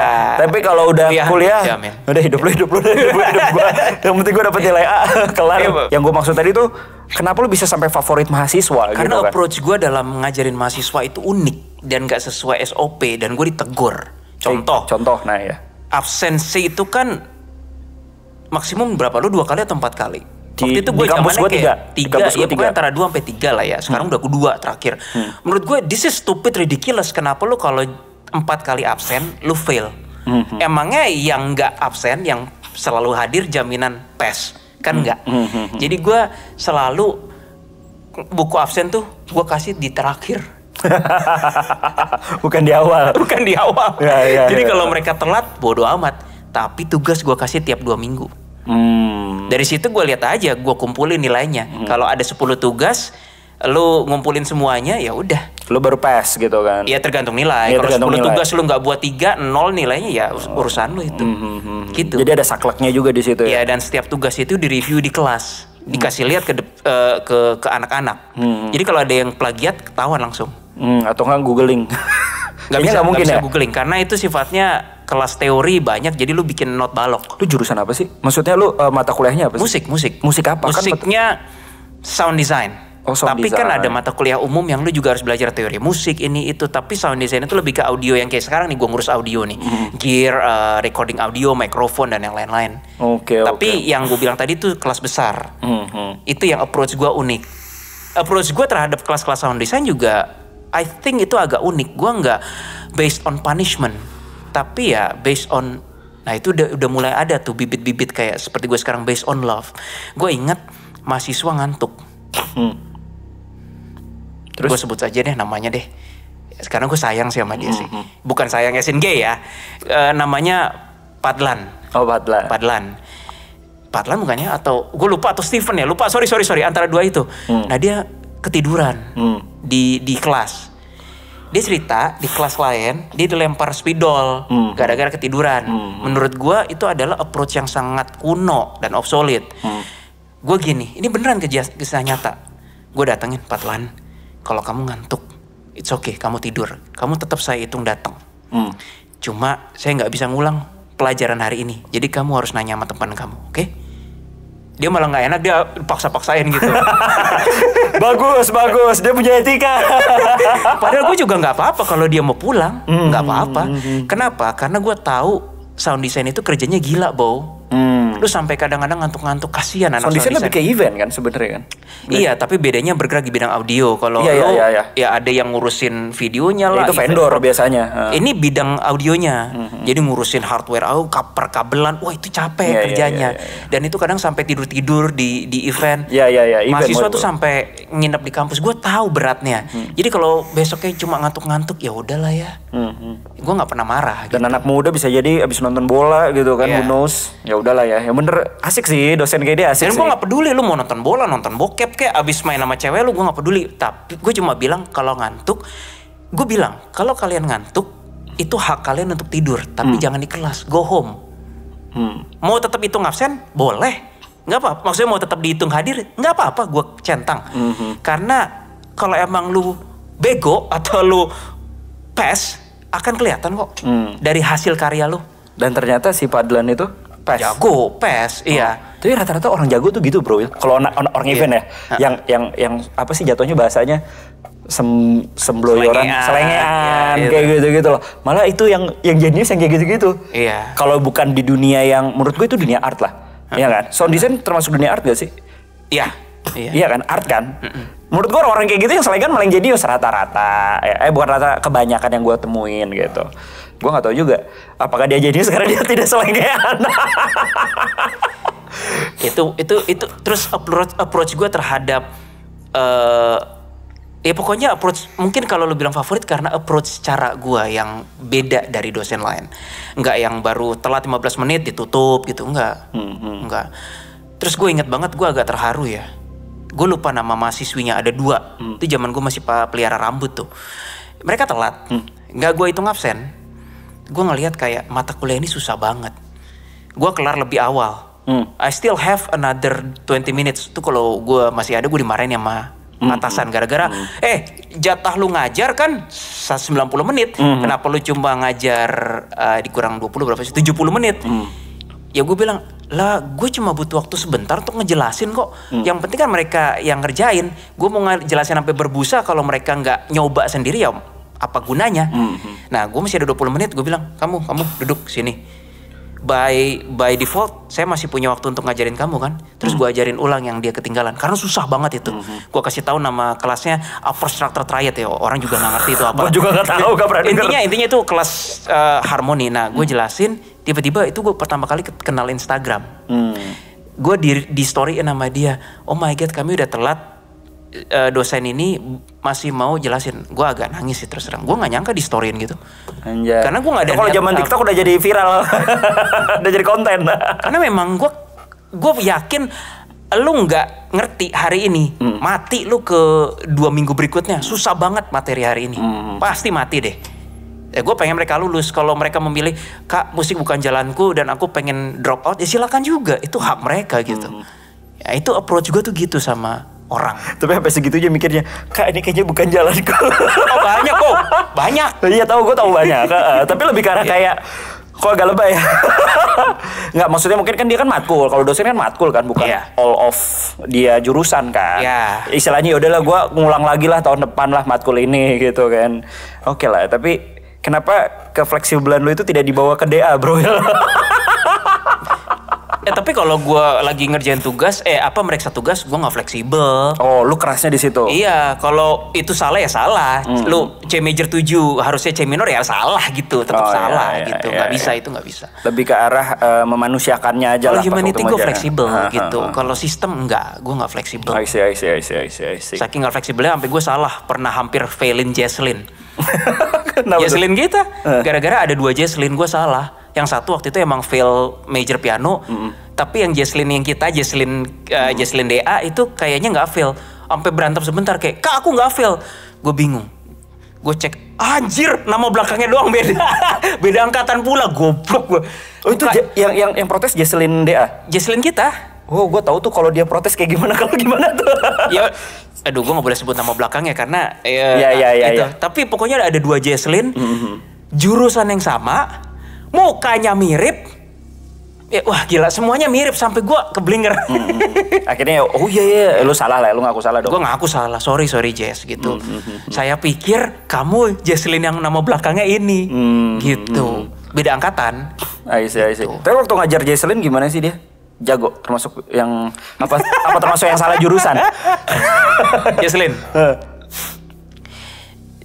tapi kalau udah ya, kuliah ya, udah hidup lu hidup lu hidup lu hidup gue yang penting gue dapet nilai A kelar ya, yang gue maksud tadi tuh kenapa lu bisa sampai favorit mahasiswa gitu, karena gitu kan? approach gue dalam ngajarin mahasiswa itu unik dan gak sesuai SOP dan gue ditegur Contoh. Eh, contoh, nah ya. Absensi itu kan maksimum berapa lu dua kali atau empat kali? Di, Waktu itu gue kampus gue tiga, tiga, kampus ya pokoknya antara dua sampai tiga lah ya. Sekarang hmm. udah dua terakhir. Hmm. Menurut gue this is stupid ridiculous. Kenapa lu kalau empat kali absen lu fail? Hmm. Emangnya yang nggak absen yang selalu hadir jaminan tes kan hmm. nggak? Hmm. Hmm. hmm. Jadi gue selalu buku absen tuh gue kasih di terakhir Bukan di awal. Bukan di awal. Ya, ya, Jadi ya. kalau mereka telat, bodoh amat. Tapi tugas gue kasih tiap dua minggu. Hmm. Dari situ gue lihat aja, gue kumpulin nilainya. Hmm. Kalau ada 10 tugas, lu ngumpulin semuanya, ya udah. Lu baru pas gitu kan? Iya tergantung nilai. Ya, Kalau sepuluh tugas lu nggak buat tiga, nol nilainya ya oh. urusan lu itu. Hmm, hmm, hmm, hmm. Gitu. Jadi ada sakleknya juga di situ. Ya? Iya ya, dan setiap tugas itu direview di kelas hmm. dikasih lihat ke uh, ke anak-anak. Hmm. Jadi kalau ada yang plagiat ketahuan langsung. Hmm, atau nggak googling? Gak bisa, gak mungkin gak bisa ya? googling karena itu sifatnya kelas teori banyak jadi lu bikin not balok. Lu jurusan apa sih? Maksudnya lu uh, mata kuliahnya apa sih? Musik, musik. Musik apa? Kan Musiknya kan? sound design. Oh, sound tapi kan design. kan ada mata kuliah umum yang lu juga harus belajar teori musik ini itu tapi sound design itu lebih ke audio yang kayak sekarang nih gua ngurus audio nih hmm. gear uh, recording audio mikrofon dan yang lain-lain oke okay, tapi okay. yang gue bilang tadi itu kelas besar hmm, hmm. itu yang approach gua unik approach gua terhadap kelas-kelas sound design juga I think itu agak unik. Gua nggak based on punishment, tapi ya based on Nah itu udah, udah mulai ada tuh bibit-bibit kayak seperti gue sekarang based on love. Gue inget mahasiswa ngantuk. Hmm. Terus gue sebut saja deh namanya deh. Sekarang gue sayang sih sama dia hmm, sih. Hmm. Bukan sayang SNG ya. E, namanya Padlan. Oh Padlan. Padlan. Padlan bukannya atau gue lupa atau Steven ya lupa sorry sorry sorry antara dua itu. Hmm. Nah dia ketiduran hmm. di di kelas dia cerita di kelas lain dia dilempar spidol hmm. gara-gara ketiduran hmm. menurut gue itu adalah approach yang sangat kuno dan obsolete hmm. gue gini ini beneran kisah nyata gue datengin patlan kalau kamu ngantuk it's okay kamu tidur kamu tetap saya hitung datang hmm. cuma saya nggak bisa ngulang pelajaran hari ini jadi kamu harus nanya sama teman kamu oke okay? dia malah nggak enak dia paksa-paksain gitu bagus bagus dia punya etika padahal gue juga nggak apa-apa kalau dia mau pulang nggak mm apa-apa hmm, hmm. kenapa karena gue tahu sound design itu kerjanya gila bow Hmm. Lu sampai kadang-kadang ngantuk-ngantuk kasihan anak sound design. lebih kayak event kan sebenarnya kan. Bener. Iya, tapi bedanya bergerak di bidang audio. Kalau iya, iya, iya, ya ada yang ngurusin videonya ya, lah. itu vendor biasanya. Uh. Ini bidang audionya. Hmm. Jadi ngurusin hardware audio, kabelan wah itu capek yeah, kerjanya. Yeah, yeah, yeah. Dan itu kadang sampai tidur-tidur di di event. Iya, iya, iya. Mahasiswa tuh sampai nginep di kampus. Gue tahu beratnya. Hmm. Jadi kalau besoknya cuma ngantuk-ngantuk ya udahlah ya. Hmm. hmm. Gue nggak pernah marah. Dan gitu. anak muda bisa jadi abis nonton bola gitu kan, yeah. who Ya udahlah ya yang bener asik sih dosen kayak dia asik dan gue nggak peduli lu mau nonton bola nonton bokep kayak abis main sama cewek lu gue nggak peduli tapi gue cuma bilang kalau ngantuk gue bilang kalau kalian ngantuk itu hak kalian untuk tidur tapi hmm. jangan di kelas go home hmm. mau tetap itu absen boleh nggak apa, apa maksudnya mau tetap dihitung hadir nggak apa-apa gue centang -hmm. karena kalau emang lu bego atau lu pes akan kelihatan kok mm. dari hasil karya lu dan ternyata si Padlan itu pes. jago pes oh. iya tapi rata-rata orang jago tuh gitu bro kalau orang, orang iya. yeah. event ya ha. yang yang yang apa sih jatuhnya bahasanya sem sembloyoran selengean, selengean ya, gitu. kayak iya. gitu-gitu loh malah itu yang yang jenius yang kayak gitu-gitu iya kalau bukan di dunia yang menurut gue itu dunia art lah Iya kan sound design termasuk dunia art gak sih iya Iya. iya kan, art kan. Mm -mm. Menurut gue orang-orang kayak gitu yang kan malah jadi rata-rata. Eh, eh bukan rata kebanyakan yang gue temuin gitu gue nggak tau juga apakah dia jadi sekarang dia tidak selenggean itu itu itu terus approach approach gue terhadap uh, ya pokoknya approach mungkin kalau lo bilang favorit karena approach cara gue yang beda dari dosen lain nggak yang baru telat 15 menit ditutup gitu nggak mm hmm. nggak terus gue inget banget gue agak terharu ya gue lupa nama mahasiswinya ada dua mm. itu zaman gue masih pelihara rambut tuh mereka telat mm. nggak gue hitung absen gue ngelihat kayak mata kuliah ini susah banget gue kelar lebih awal hmm. I still have another 20 minutes tuh kalau gue masih ada gue dimarahin sama hmm. atasan gara-gara hmm. eh jatah lu ngajar kan 90 menit hmm. kenapa lu cuma ngajar uh, eh, dikurang 20 berapa sih 70 menit hmm. ya gue bilang lah gue cuma butuh waktu sebentar untuk ngejelasin kok hmm. yang penting kan mereka yang ngerjain gue mau ngejelasin sampai berbusa kalau mereka nggak nyoba sendiri ya apa gunanya hmm. nah gue masih ada 20 menit gue bilang kamu kamu duduk sini by by default saya masih punya waktu untuk ngajarin kamu kan terus mm. gue ajarin ulang yang dia ketinggalan karena susah banget itu mm-hmm. gue kasih tahu nama kelasnya upper uh, structure triad ya orang juga nggak ngerti itu apa gue juga nggak tahu gak pernah intinya intinya itu kelas uh, harmoni nah gue mm. jelasin tiba-tiba itu gue pertama kali kenal Instagram mm. gue di di story nama dia oh my god kami udah telat uh, dosen ini masih mau jelasin gue agak nangis sih terus terang gue nggak nyangka di storyin gitu Anjay. karena gue nggak ada kalau zaman TikTok udah jadi viral udah jadi konten karena memang gue gue yakin lu nggak ngerti hari ini hmm. mati lu ke dua minggu berikutnya susah banget materi hari ini hmm. pasti mati deh ya gue pengen mereka lulus kalau mereka memilih kak musik bukan jalanku dan aku pengen drop out ya silakan juga itu hak mereka gitu hmm. ya itu approach juga tuh gitu sama orang. Tapi sampai segitu aja mikirnya, kak ini kayaknya bukan jalanku. oh banyak kok, banyak. iya tahu gue tahu banyak. Tapi lebih karena iya. kayak Kok agak lebay ya? Nggak, maksudnya mungkin kan dia kan matkul. Kalau dosen kan matkul kan, bukan yeah. all of dia jurusan kan. Iya. Istilahnya ya yaudahlah gue ngulang lagi lah tahun depan lah matkul ini gitu kan. Oke okay lah, tapi kenapa ke fleksibelan lu itu tidak dibawa ke DA bro? eh tapi kalau gue lagi ngerjain tugas eh apa mereka tugas gue nggak fleksibel oh lu kerasnya di situ iya kalau itu salah ya salah mm. lu C major 7 harusnya C minor ya salah gitu tetap oh, ya, salah iya, gitu ya, nggak iya, bisa itu nggak bisa lebih ke arah uh, memanusiakannya aja kalau humanity gue fleksibel uh, gitu uh, uh. kalau sistem enggak gue nggak fleksibel I see, I see, I saking nggak fleksibelnya sampai gue salah pernah hampir failin Jesslyn Jesslyn kita gara-gara ada dua Jesslyn gue salah yang satu waktu itu emang fail major piano mm -hmm. tapi yang Jesslyn yang kita Jesslyn uh, eh, mm -hmm. Jesslyn DA itu kayaknya nggak fail sampai berantem sebentar kayak kak aku nggak fail gue bingung gue cek anjir nama belakangnya doang beda beda angkatan pula goblok gue oh, itu yang yang yang protes Jesslyn DA Jesslyn kita Oh, gue tahu tuh kalau dia protes kayak gimana kalau gimana tuh. ya, aduh, gue nggak boleh sebut nama belakangnya karena Iya, iya, iya. ya, Tapi pokoknya ada dua Jesslyn, mm -hmm. jurusan yang sama, mukanya mirip ya, wah gila semuanya mirip sampai gua keblinger hmm, hmm, hmm. akhirnya oh iya, iya iya lu salah lah lu ngaku salah dong gue ngaku salah sorry sorry Jess gitu hmm, hmm saya pikir kamu Jesslyn yang nama belakangnya ini hmm, gitu beda angkatan I see, I see. Gitu. tapi waktu ngajar Jesslyn gimana sih dia jago termasuk yang apa apa termasuk yang salah jurusan Jesslyn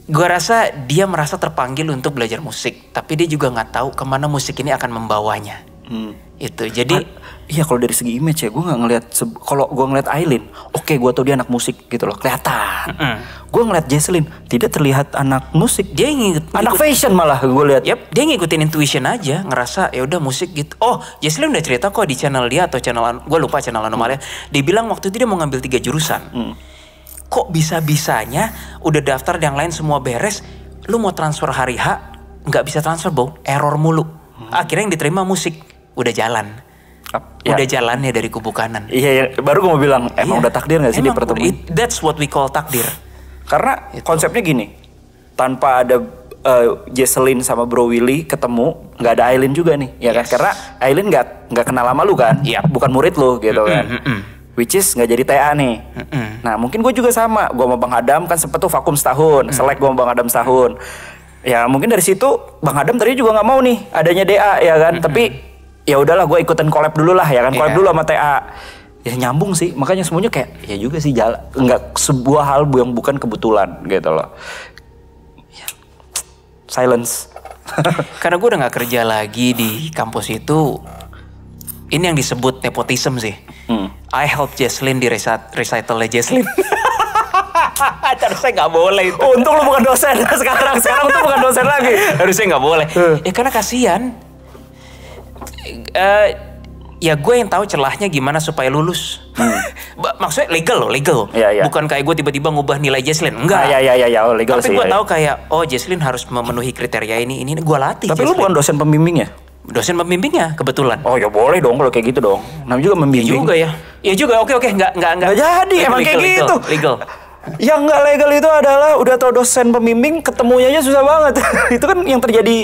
gue rasa dia merasa terpanggil untuk belajar musik tapi dia juga nggak tahu kemana musik ini akan membawanya hmm. itu jadi ya kalau dari segi image ya gue nggak ngelihat kalau gue ngelihat Aileen oke okay, gue tau dia anak musik gitu loh kelihatan mm -hmm. gue ngelihat Jesslyn tidak terlihat anak musik dia ngikut anak fashion malah gue lihat yep, dia ngikutin intuition aja ngerasa ya udah musik gitu oh Jesslyn udah cerita kok di channel dia atau channel gue lupa channel anomalia hmm. dia bilang waktu itu dia mau ngambil tiga jurusan hmm kok bisa-bisanya udah daftar yang lain semua beres, lu mau transfer hari H, nggak bisa transfer, bau Error mulu. Hmm. Akhirnya yang diterima musik, udah jalan. ya. Udah jalannya dari kubu kanan. Iya, ya. baru gue mau bilang, iya. emang iya. udah takdir gak sih di pertemuan? It, that's what we call takdir. Karena itu. konsepnya gini, tanpa ada uh, eh, Jesselyn sama Bro Willy ketemu, nggak ada Aileen juga nih, ya kan? yes. kan? Karena Aileen nggak nggak kenal lama lu kan, yep. bukan murid lu gitu kan? -mm, kan which is nggak jadi TA nih. Mm -hmm. Nah mungkin gue juga sama, gue sama Bang Adam kan sempet tuh vakum setahun, mm -hmm. selek gue sama Bang Adam setahun. Ya mungkin dari situ Bang Adam tadi juga nggak mau nih adanya DA ya kan, mm -hmm. tapi ya udahlah gue ikutan collab dulu lah ya kan, collab yeah. dulu sama TA. Ya nyambung sih, makanya semuanya kayak ya juga sih jalan, nggak sebuah hal yang bukan kebetulan gitu loh. Ya, silence. Karena gue udah nggak kerja lagi di kampus itu ini yang disebut nepotisme sih. Hmm. I help Jesslyn di recit recitalnya Jesslyn. Harusnya nggak boleh itu. Untung lu bukan dosen sekarang. Sekarang tuh bukan dosen lagi. Harusnya nggak boleh. Hmm. Ya karena kasihan. Uh, ya gue yang tahu celahnya gimana supaya lulus. Hmm. Maksudnya legal loh, legal. Ya, ya. Bukan kayak gue tiba-tiba ngubah nilai Jesslyn. Enggak. Iya, iya, iya, ya, ya, ya, ya. Oh, legal Tapi sih. gue ya, tahu kayak, oh Jesslyn harus memenuhi kriteria ini, ini, ini. Gue latih Tapi Jesslyn. lu bukan dosen pembimbingnya dosen pembimbingnya kebetulan. Oh ya boleh dong kalau kayak gitu dong. Namanya juga iya membimbing. Ya juga ya. ya juga. Oke oke nggak nggak nggak. jadi emang kayak legal, gitu. Legal. Yang nggak legal itu adalah udah tau dosen pembimbing ketemunya aja susah banget. itu kan yang terjadi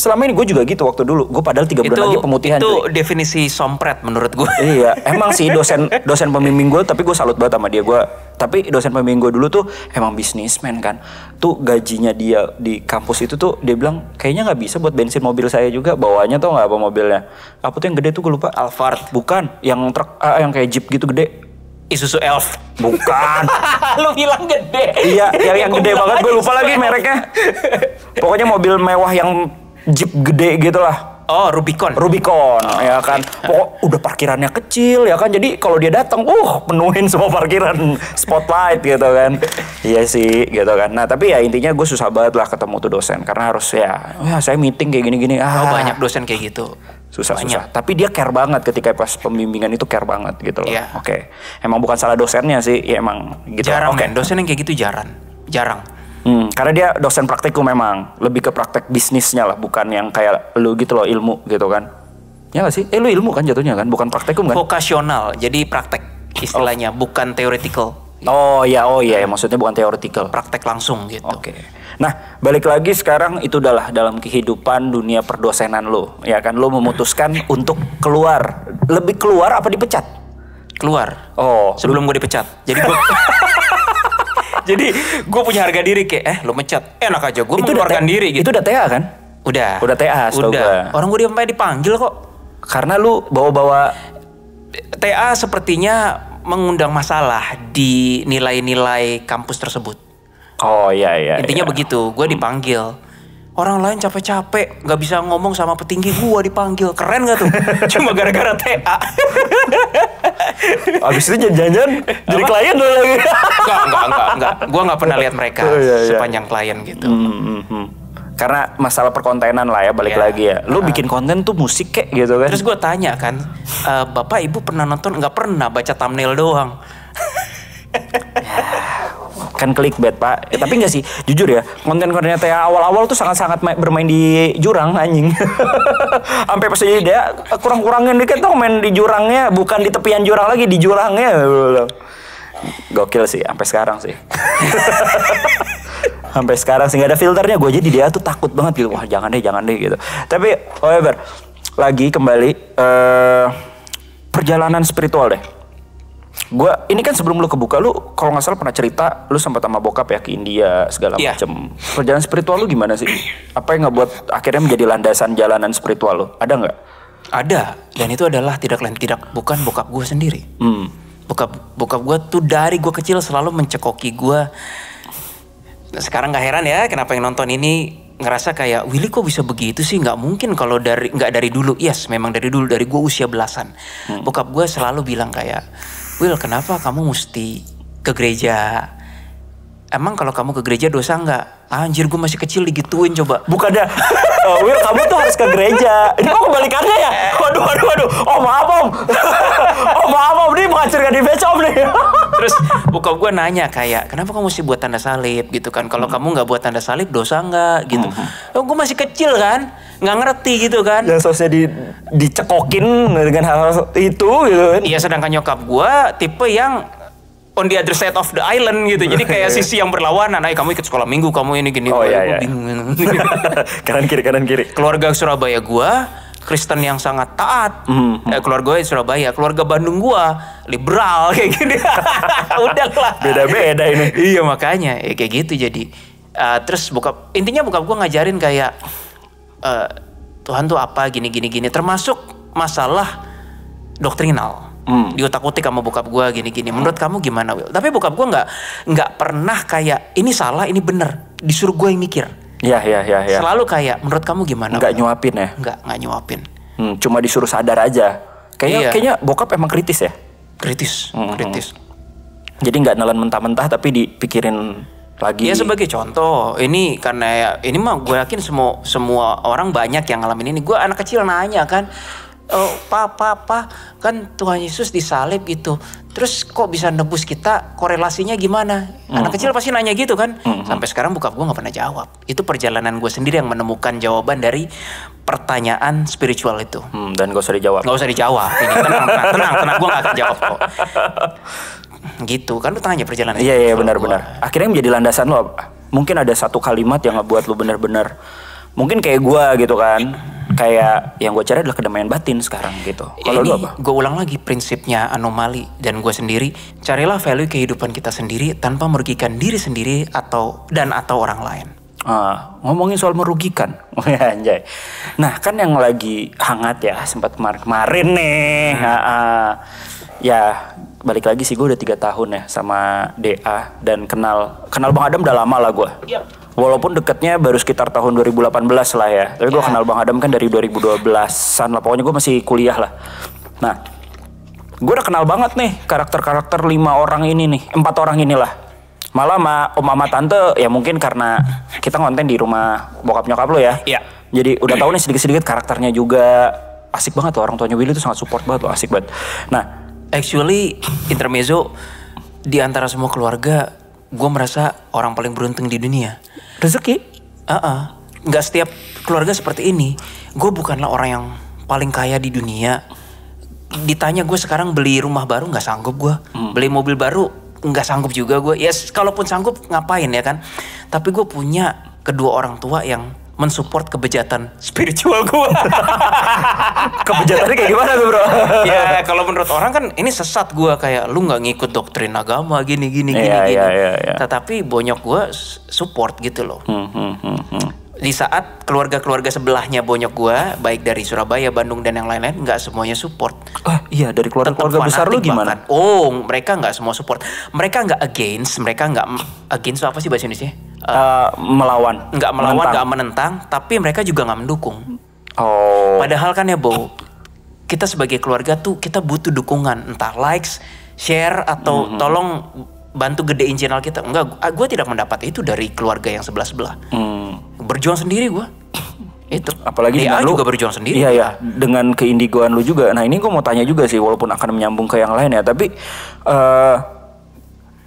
selama ini gue juga gitu waktu dulu gue padahal tiga bulan itu, lagi pemutihan itu jadi. definisi sompret menurut gue iya emang sih dosen dosen pembimbing gue tapi gue salut banget sama dia gue tapi dosen pembimbing gue dulu tuh emang bisnismen kan tuh gajinya dia di kampus itu tuh dia bilang kayaknya nggak bisa buat bensin mobil saya juga bawanya tau nggak apa mobilnya apa tuh yang gede tuh gue lupa Alphard bukan yang truk ah, yang kayak jeep gitu gede Isuzu Elf. Bukan. Lu bilang gede. Iya, yang, yang gede banget gue lupa lagi mereknya. Pokoknya mobil mewah yang jeep gede gitu lah. Oh, Rubicon. Rubicon, oh, ya kan. Okay. Pokok udah parkirannya kecil, ya kan. Jadi kalau dia datang, uh, penuhin semua parkiran spotlight gitu kan. iya sih, gitu kan. Nah, tapi ya intinya gue susah banget lah ketemu tuh dosen karena harus ya, ya saya meeting kayak gini-gini. Ah. Oh, banyak dosen kayak gitu susah susah tapi dia care banget ketika pas pembimbingan itu care banget gitu loh yeah. oke okay. emang bukan salah dosennya sih ya emang gitu jarang okay. dosen yang kayak gitu jarang jarang Hmm, karena dia dosen praktikum memang lebih ke praktek bisnisnya lah, bukan yang kayak lu gitu loh ilmu gitu kan. Ya gak sih? Eh lu ilmu kan jatuhnya kan, bukan praktikum kan? Vokasional, jadi praktek istilahnya, oh. bukan theoretical. Oh ya, oh iya, ya, maksudnya bukan theoretical. Praktek langsung gitu. Oke. Okay. Nah, balik lagi sekarang itu adalah dalam kehidupan dunia perdosenan lo, ya kan? Lo memutuskan untuk keluar, lebih keluar apa dipecat? Keluar. Oh. Sebelum gue dipecat. Jadi gue Jadi gue punya harga diri kayak eh lu mecat. Eh, enak aja gue mengeluarkan diri gitu. Itu udah TA kan? Udah. Udah TA Udah. Gua. Orang gue sampai dipanggil kok. Karena lu bawa-bawa TA sepertinya mengundang masalah di nilai-nilai kampus tersebut. Oh iya iya. Intinya iya. begitu, gue hmm. dipanggil. Orang lain capek-capek, gak bisa ngomong sama petinggi gue dipanggil. Keren gak tuh? Cuma gara-gara TA. Abis itu jangan-jangan jadi klien dulu lagi. enggak, enggak, enggak, enggak. Gue nggak pernah lihat mereka oh, iya, iya. sepanjang klien gitu. Hmm, hmm. hmm. Karena masalah perkontenan lah ya balik yeah. lagi ya. Lu uh. bikin konten tuh musik kayak gitu kan. Terus gue tanya kan, e, Bapak Ibu pernah nonton? Nggak pernah, baca thumbnail doang kan clickbait pak eh, tapi nggak sih jujur ya konten kontennya teh awal-awal tuh sangat-sangat bermain di jurang anjing sampai pas jadi dia kurang-kurangin dikit tuh main di jurangnya bukan di tepian jurang lagi di jurangnya gokil sih sampai sekarang sih sampai sekarang sih nggak ada filternya gue jadi dia tuh takut banget gitu wah jangan deh jangan deh gitu tapi however lagi kembali uh, perjalanan spiritual deh gua ini kan sebelum lu kebuka lu kalau nggak salah pernah cerita lu sempat sama bokap ya ke India segala yeah. macem Perjalanan spiritual lu gimana sih? Apa yang ngebuat akhirnya menjadi landasan jalanan spiritual lu? Ada nggak? Ada dan itu adalah tidak lain tidak bukan bokap gue sendiri. Hmm. Bokap bokap gue tuh dari gue kecil selalu mencekoki gue. Sekarang nggak heran ya kenapa yang nonton ini ngerasa kayak Willy kok bisa begitu sih nggak mungkin kalau dari nggak dari dulu yes memang dari dulu dari gue usia belasan hmm. bokap gue selalu bilang kayak Will kenapa kamu mesti ke gereja? Emang kalau kamu ke gereja dosa nggak? Anjir gue masih kecil digituin coba. Bukannya, Oh, Will kamu tuh harus ke gereja. Ini kok kebalikannya ya? Waduh, waduh, waduh. Oh maaf om. oh maaf om, ini menghancurkan di om nih. terus buka gue nanya kayak kenapa kamu mesti buat tanda salib gitu kan kalau hmm. kamu nggak buat tanda salib dosa nggak gitu hmm. hmm. oh, gue masih kecil kan nggak ngerti gitu kan dan sosnya di dicekokin dengan hal-hal itu gitu kan iya sedangkan nyokap gue tipe yang on the other side of the island gitu. Jadi kayak sisi yang berlawanan. Ayo kamu ikut sekolah minggu, kamu ini gini. Oh iya, iya. bingung. kanan kiri, kanan kiri. Keluarga Surabaya gue. Kristen yang sangat taat. Mm -hmm. eh, keluarga gue Surabaya, keluarga Bandung gue liberal kayak gini. Gitu. Udah Udahlah. Beda-beda ini. iya makanya ya kayak gitu jadi uh, terus buka intinya buka gue ngajarin kayak uh, Tuhan tuh apa gini gini gini termasuk masalah doktrinal. Hmm. di otak utik sama bokap gue gini-gini. Menurut kamu gimana, Will? Tapi bokap gue nggak nggak pernah kayak ini salah, ini bener. Disuruh gue yang mikir Iya iya iya. Ya. Selalu kayak menurut kamu gimana? Gak nyuapin ya? Gak nggak nyuapin. Hmm, cuma disuruh sadar aja. Kayaknya iya. kayaknya bokap emang kritis ya? Kritis, hmm, -hmm. kritis. Jadi nggak nelan mentah-mentah tapi dipikirin lagi. Ya sebagai contoh, ini karena ya, ini mah gue yakin semua semua orang banyak yang ngalamin ini. Gue anak kecil nanya kan, oh, pa pa pa kan Tuhan Yesus disalib gitu terus kok bisa nebus kita korelasinya gimana mm. anak hmm. kecil pasti nanya gitu kan mm -hmm. sampai sekarang buka gue nggak pernah jawab itu perjalanan gue sendiri yang menemukan jawaban dari pertanyaan spiritual itu hmm, dan gak usah dijawab gak usah dijawab ini tenang tenang tenang, tenang gue gak akan jawab kok gitu kan lu tanya perjalanan iya iya benar-benar akhirnya menjadi landasan lo mungkin ada satu kalimat yang buat lu benar-benar mungkin kayak gue gitu kan kayak yang gue cari adalah kedamaian batin sekarang gitu. Kalau lu apa? Gue ulang lagi prinsipnya anomali dan gue sendiri carilah value kehidupan kita sendiri tanpa merugikan diri sendiri atau dan atau orang lain. Uh, ngomongin soal merugikan, oh, ya, anjay. Nah kan yang lagi hangat ya sempat kemarin kemarin nih, hmm. Ah, ah. ya balik lagi sih gue udah tiga tahun ya sama DA dan kenal kenal Bang Adam udah lama lah gue. Iya. Walaupun deketnya baru sekitar tahun 2018 lah ya. Tapi gue iya. kenal Bang Adam kan dari 2012-an lah. Pokoknya gue masih kuliah lah. Nah, gue udah kenal banget nih karakter-karakter lima orang ini nih. Empat orang inilah. Malah sama om mama tante ya mungkin karena kita ngonten di rumah bokap nyokap lo ya. Iya. Jadi udah tahu nih sedikit-sedikit karakternya juga. Asik banget tuh orang tuanya Willy tuh sangat support banget loh, asik banget. Nah, actually intermezzo di antara semua keluarga gue merasa orang paling beruntung di dunia. Rezeki? Ah, uh -uh. nggak setiap keluarga seperti ini. Gue bukanlah orang yang paling kaya di dunia. Ditanya gue sekarang beli rumah baru nggak sanggup gue, hmm. beli mobil baru nggak sanggup juga gue. Yes, ya, kalaupun sanggup ngapain ya kan? Tapi gue punya kedua orang tua yang mensupport kebejatan spiritual gue. Kebejatannya kayak gimana tuh bro? ya kalau menurut orang kan ini sesat gue kayak lu nggak ngikut doktrin agama gini gini gini yeah, gini. Yeah, yeah, yeah. Tetapi bonyok gue support gitu loh. Hmm, hmm, hmm, hmm. Di saat keluarga-keluarga sebelahnya bonyok gue baik dari Surabaya, Bandung dan yang lain-lain, nggak semuanya support. Ah iya dari keluarga-keluarga besar lu gimana? Bahkan. Oh mereka nggak semua support. Mereka nggak against, mereka nggak against apa sih bahasa Indonesia? uh, melawan, nggak melawan, nggak menentang, tapi mereka juga nggak mendukung. Oh. Padahal kan ya, Bo, kita sebagai keluarga tuh kita butuh dukungan, entah likes, share atau mm -hmm. tolong bantu gedein channel kita. Enggak, gue ah, tidak mendapat itu dari keluarga yang sebelah sebelah. Mm. Berjuang sendiri gue. itu apalagi dia lu juga berjuang sendiri iya iya. dengan keindigoan lu juga nah ini gue mau tanya juga sih walaupun akan menyambung ke yang lain ya tapi uh,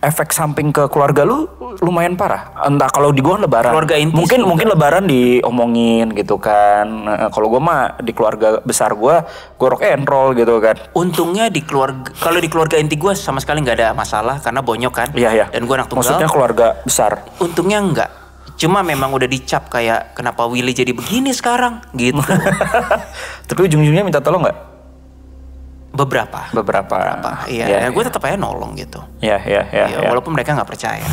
efek samping ke keluarga lu lumayan parah. Entah kalau di gua lebaran. Keluarga inti mungkin juga. mungkin lebaran diomongin gitu kan. Eh, kalau gua mah di keluarga besar gua gua rock and roll gitu kan. Untungnya di keluarga kalau di keluarga inti gua sama sekali nggak ada masalah karena bonyok kan. Iya iya. Dan gua anak tunggal. Maksudnya keluarga besar. Untungnya enggak. Cuma memang udah dicap kayak kenapa Willy jadi begini sekarang gitu. Tapi ujung-ujungnya minta tolong nggak? beberapa beberapa beberapa iya, iya ya, ya, gue tetap aja nolong gitu Iya, iya, iya. ya, ya. walaupun mereka nggak percaya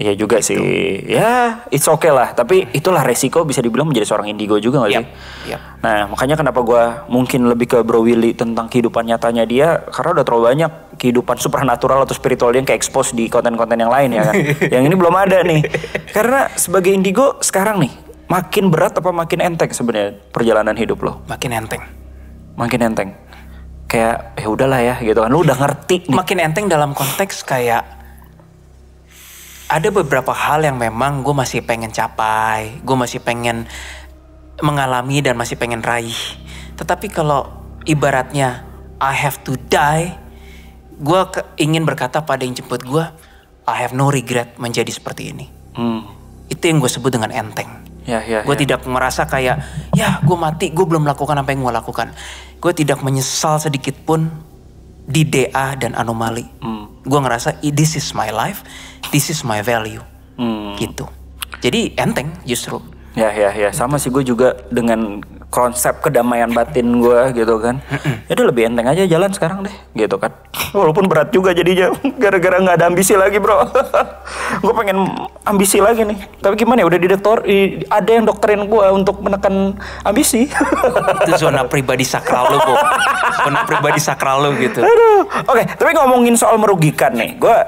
Iya juga gitu. sih. Ya, it's okay lah. Tapi itulah resiko bisa dibilang menjadi seorang indigo juga nggak yep. sih? Yep. Nah, makanya kenapa gue mungkin lebih ke Bro Willy tentang kehidupan nyatanya dia. Karena udah terlalu banyak kehidupan supernatural atau spiritual yang kayak expose di konten-konten yang lain ya kan. yang ini belum ada nih. Karena sebagai indigo sekarang nih, makin berat apa makin enteng sebenarnya perjalanan hidup lo? Makin enteng. Makin enteng kayak ya udahlah ya gitu kan lu udah ngerti makin di- enteng dalam konteks kayak ada beberapa hal yang memang gue masih pengen capai gue masih pengen mengalami dan masih pengen raih tetapi kalau ibaratnya I have to die gue ingin berkata pada yang jemput gue I have no regret menjadi seperti ini hmm. itu yang gue sebut dengan enteng ya, ya, gue ya. tidak merasa kayak ya gue mati gue belum melakukan apa yang gue lakukan gue tidak menyesal sedikit pun di DA dan anomali. Hmm. Gue ngerasa this is my life, this is my value, hmm. gitu. Jadi enteng justru. Ya ya ya sama sih gue juga dengan konsep kedamaian batin gue gitu kan. Itu lebih enteng aja jalan sekarang deh gitu kan. Walaupun berat juga jadinya gara-gara nggak ada ambisi lagi bro. gue pengen ambisi lagi nih. Tapi gimana ya udah di doktor ada yang dokterin gue untuk menekan ambisi. Itu zona pribadi sakral lo bu. Zona pribadi sakral lo gitu. Oke okay, tapi ngomongin soal merugikan nih. Gue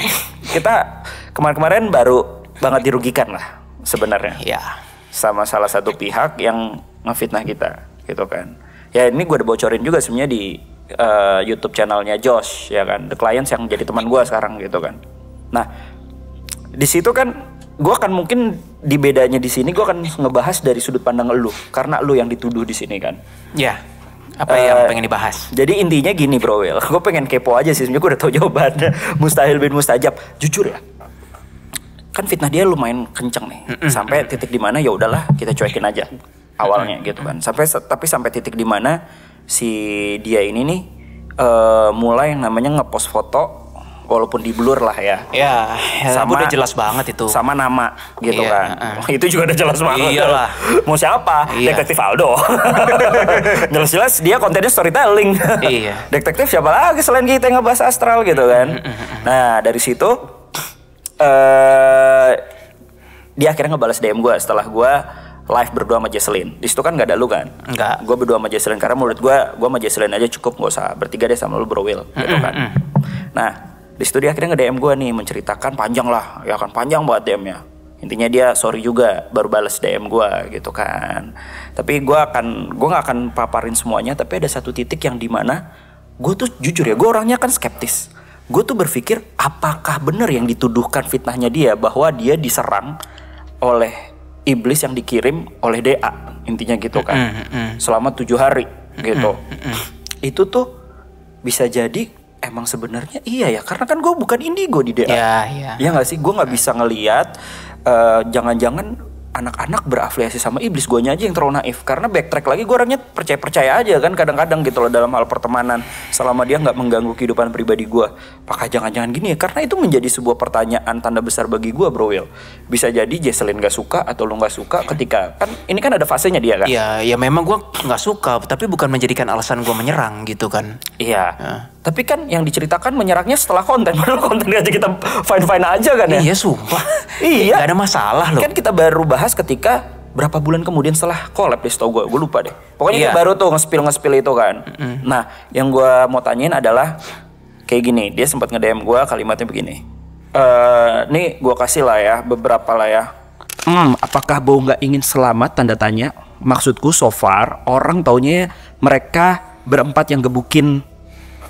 kita kemarin-kemarin baru banget dirugikan lah sebenarnya. Ya sama salah satu pihak yang ngefitnah kita gitu kan ya ini gue udah bocorin juga sebenarnya di uh, YouTube channelnya Josh ya kan the clients yang jadi teman gue sekarang gitu kan nah di situ kan gue akan mungkin di bedanya di sini gue akan ngebahas dari sudut pandang lu karena lu yang dituduh di sini kan ya yeah apa uh, yang eh, pengen dibahas? Jadi intinya gini bro Will, gue pengen kepo aja sih, Sebenernya gue udah tau jawabannya. Mustahil bin Mustajab, jujur ya, kan fitnah dia lumayan kenceng nih sampai titik dimana ya udahlah kita cuekin aja awalnya gitu kan sampai tapi sampai titik dimana si dia ini nih uh, mulai namanya ngepost foto walaupun di blur lah ya. Ya, ya sama udah jelas banget itu. Sama nama gitu iya, kan. Uh, uh. Itu juga udah jelas banget. Iyalah. Mau siapa? Iya. Detektif Aldo. Jelas-jelas dia kontennya storytelling. iya. Detektif siapa lagi selain kita yang ngebahas astral gitu kan. Nah, dari situ uh, dia akhirnya ngebales DM gue setelah gue live berdua sama Jesslyn. Di situ kan gak ada lu kan? Enggak. Gue berdua sama Jesslyn karena menurut gue, gue sama Jesslyn aja cukup gak usah bertiga deh sama lu bro Will, gitu kan. Nah, di situ dia akhirnya nge-DM gue nih menceritakan panjang lah, ya kan panjang buat DM-nya. Intinya dia sorry juga baru balas DM gue gitu kan. Tapi gue akan gue nggak akan paparin semuanya, tapi ada satu titik yang dimana gue tuh jujur ya, gue orangnya kan skeptis gue tuh berpikir apakah benar yang dituduhkan fitnahnya dia bahwa dia diserang oleh iblis yang dikirim oleh DA intinya gitu kan selama tujuh hari gitu itu tuh bisa jadi emang sebenarnya iya ya karena kan gue bukan indigo di DA ya, ya. ya gak sih gue nggak iya. bisa ngeliat eh, jangan-jangan uh, jangan -jangan anak-anak berafiliasi sama iblis gue aja yang terlalu naif karena backtrack lagi gue orangnya percaya percaya aja kan kadang-kadang gitu loh dalam hal pertemanan selama dia nggak mengganggu kehidupan pribadi gue apakah jangan-jangan gini ya karena itu menjadi sebuah pertanyaan tanda besar bagi gue bro Will bisa jadi Jesselyn gak suka atau lo nggak suka ketika kan ini kan ada fasenya dia kan iya ya memang gue nggak suka tapi bukan menjadikan alasan gue menyerang gitu kan iya ya. Tapi kan yang diceritakan menyerangnya setelah konten. Baru konten aja kita fine-fine aja kan ya. Iya, sumpah. iya. Gak ada masalah loh. Kan kita baru bahas ketika berapa bulan kemudian setelah collab deh setau gue. Gue lupa deh. Pokoknya iya. baru tuh ngespil-ngespil itu kan. Mm -hmm. Nah, yang gue mau tanyain adalah kayak gini. Dia sempat nge-DM gue kalimatnya begini. Uh, nih gue kasih lah ya beberapa lah ya. Hmm, apakah Bo nggak ingin selamat tanda tanya? Maksudku so far orang taunya mereka berempat yang gebukin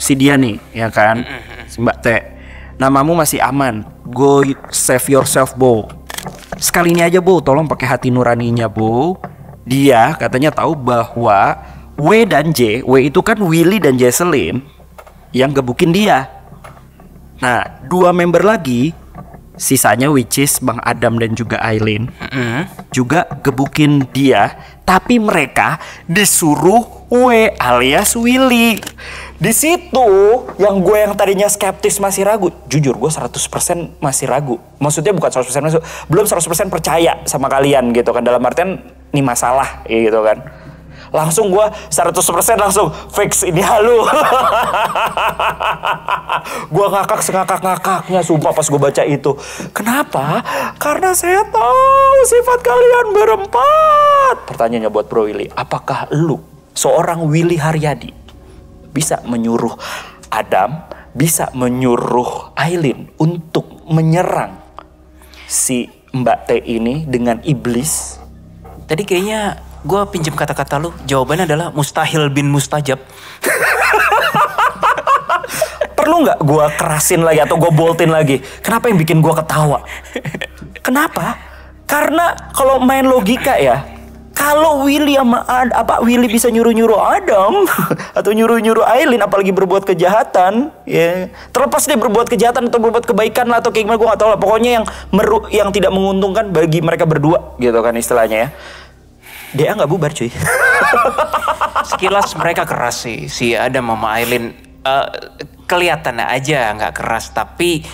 si dia nih ya kan si Mbak T namamu masih aman go save yourself bo sekali ini aja bo tolong pakai hati nuraninya bo dia katanya tahu bahwa W dan J W itu kan Willy dan Jesselyn yang gebukin dia nah dua member lagi sisanya which is Bang Adam dan juga Aileen mm -hmm. juga gebukin dia tapi mereka disuruh W alias Willy di situ yang gue yang tadinya skeptis masih ragu. Jujur gue 100% masih ragu. Maksudnya bukan 100% masih, belum 100% percaya sama kalian gitu kan. Dalam artian ini masalah gitu kan. Langsung gue 100% langsung fix ini halu. gue ngakak sengakak-ngakaknya sumpah pas gue baca itu. Kenapa? Karena saya tahu sifat kalian berempat. Pertanyaannya buat Bro Willy, apakah lu seorang Willy Haryadi bisa menyuruh Adam, bisa menyuruh Aileen untuk menyerang si Mbak T ini dengan iblis. Tadi kayaknya gue pinjem kata-kata lu, jawabannya adalah mustahil bin mustajab. Perlu nggak gue kerasin lagi atau gue boltin lagi? Kenapa yang bikin gue ketawa? Kenapa? Karena kalau main logika ya, kalau William apa Willy bisa nyuruh-nyuruh Adam atau nyuruh-nyuruh Aileen apalagi berbuat kejahatan, ya. Terlepas dia berbuat kejahatan atau berbuat kebaikan lah atau kayak gimana gue gak tahu lah. Pokoknya yang meru yang tidak menguntungkan bagi mereka berdua gitu kan istilahnya ya. Dia nggak bubar cuy. Sekilas mereka keras sih si Adam sama Aileen. Uh, eh, kelihatan aja nggak keras tapi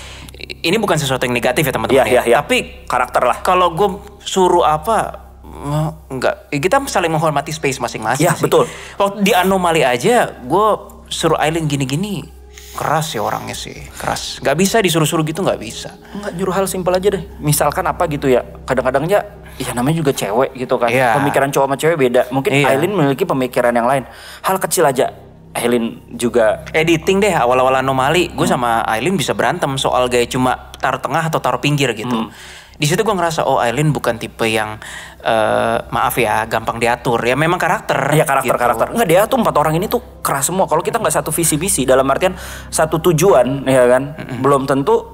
ini bukan sesuatu yang negatif ya teman-teman iya, ya, ya, ya. tapi karakter lah kalau gue suruh apa Oh, enggak. Ya, kita saling menghormati space masing-masing. Ya, sih. betul. Waktu di anomali aja, gue suruh Aileen gini-gini. Keras ya orangnya sih, keras. nggak bisa disuruh-suruh gitu, nggak bisa. nggak juru hal simpel aja deh. Misalkan apa gitu ya, kadang-kadangnya ya namanya juga cewek gitu kan. Yeah. Pemikiran cowok sama cewek beda. Mungkin yeah. Aileen memiliki pemikiran yang lain. Hal kecil aja, Aileen juga editing deh awal-awal anomali gue hmm. sama Aileen bisa berantem soal gaya cuma taruh tengah atau taruh pinggir gitu hmm di situ gue ngerasa oh Aileen bukan tipe yang uh, maaf ya gampang diatur ya memang karakter ya karakter gitu. karakter nggak dia tuh empat orang ini tuh keras semua kalau kita nggak satu visi misi dalam artian satu tujuan ya kan mm -hmm. belum tentu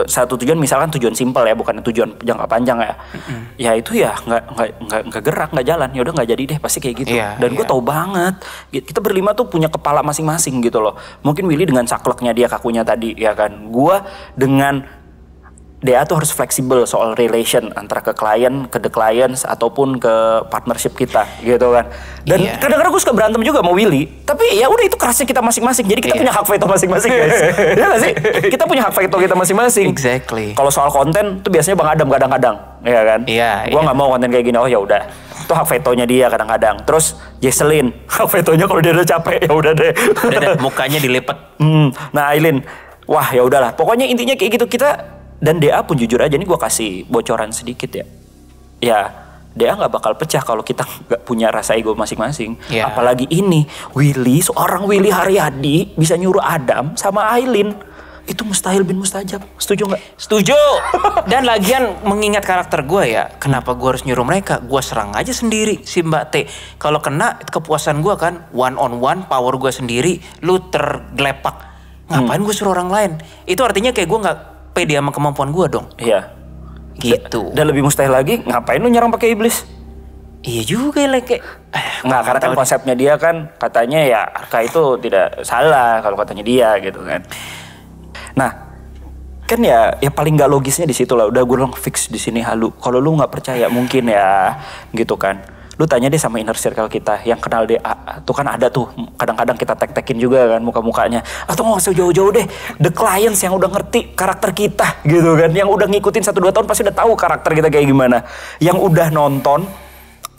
eh, satu tujuan misalkan tujuan simpel ya bukan tujuan jangka panjang ya mm-hmm. ya itu ya nggak nggak nggak nggak gerak nggak jalan ya udah nggak jadi deh pasti kayak gitu yeah, dan yeah. gue iya. tau banget kita berlima tuh punya kepala masing-masing gitu loh mungkin Willy dengan sakleknya dia kakunya tadi ya kan gue dengan DA tuh harus fleksibel soal relation antara ke klien, ke the clients ataupun ke partnership kita gitu kan. Dan yeah. kadang-kadang gue suka berantem juga sama Willy, tapi ya udah itu kerasnya kita masing-masing. Jadi kita yeah. punya hak veto masing-masing guys. Iya gak sih? Kita punya hak veto kita masing-masing. Exactly. Kalau soal konten tuh biasanya Bang Adam kadang-kadang, ya kan? Iya. Yeah, gue iya. nggak yeah. Gak mau konten kayak gini. Oh ya udah. Itu hak vetonya dia kadang-kadang. Terus Jesselyn, hak vetonya kalau dia udah capek ya udah deh. Udah, deh, mukanya dilepet. Hmm. Nah, Aileen, wah ya udahlah. Pokoknya intinya kayak gitu kita dan DA pun jujur aja ini gue kasih bocoran sedikit ya ya DA nggak bakal pecah kalau kita nggak punya rasa ego masing-masing. Yeah. Apalagi ini Willy, seorang Willy Haryadi bisa nyuruh Adam sama Aileen itu mustahil bin mustajab. Setuju nggak? Setuju. Dan lagian mengingat karakter gue ya, kenapa gue harus nyuruh mereka? Gue serang aja sendiri si Mbak T. Kalau kena kepuasan gue kan one on one, power gue sendiri, lu tergelepak. Ngapain hmm. gue suruh orang lain? Itu artinya kayak gue nggak pede sama kemampuan gue dong. Iya. Gitu. Dan lebih mustahil lagi, ngapain lu nyerang pakai iblis? Iya juga ya, like, eh, nggak karena kan konsepnya dia kan katanya ya Arka itu tidak salah kalau katanya dia gitu kan. Nah, kan ya ya paling nggak logisnya di situ lah. Udah gue bilang fix di sini halu. Kalau lu nggak percaya mungkin ya gitu kan lu tanya deh sama inner circle kita yang kenal deh ah, ah, tuh kan ada tuh kadang-kadang kita tek-tekin juga kan muka-mukanya atau nggak usah jauh-jauh deh the clients yang udah ngerti karakter kita gitu kan yang udah ngikutin satu dua tahun pasti udah tahu karakter kita kayak gimana yang udah nonton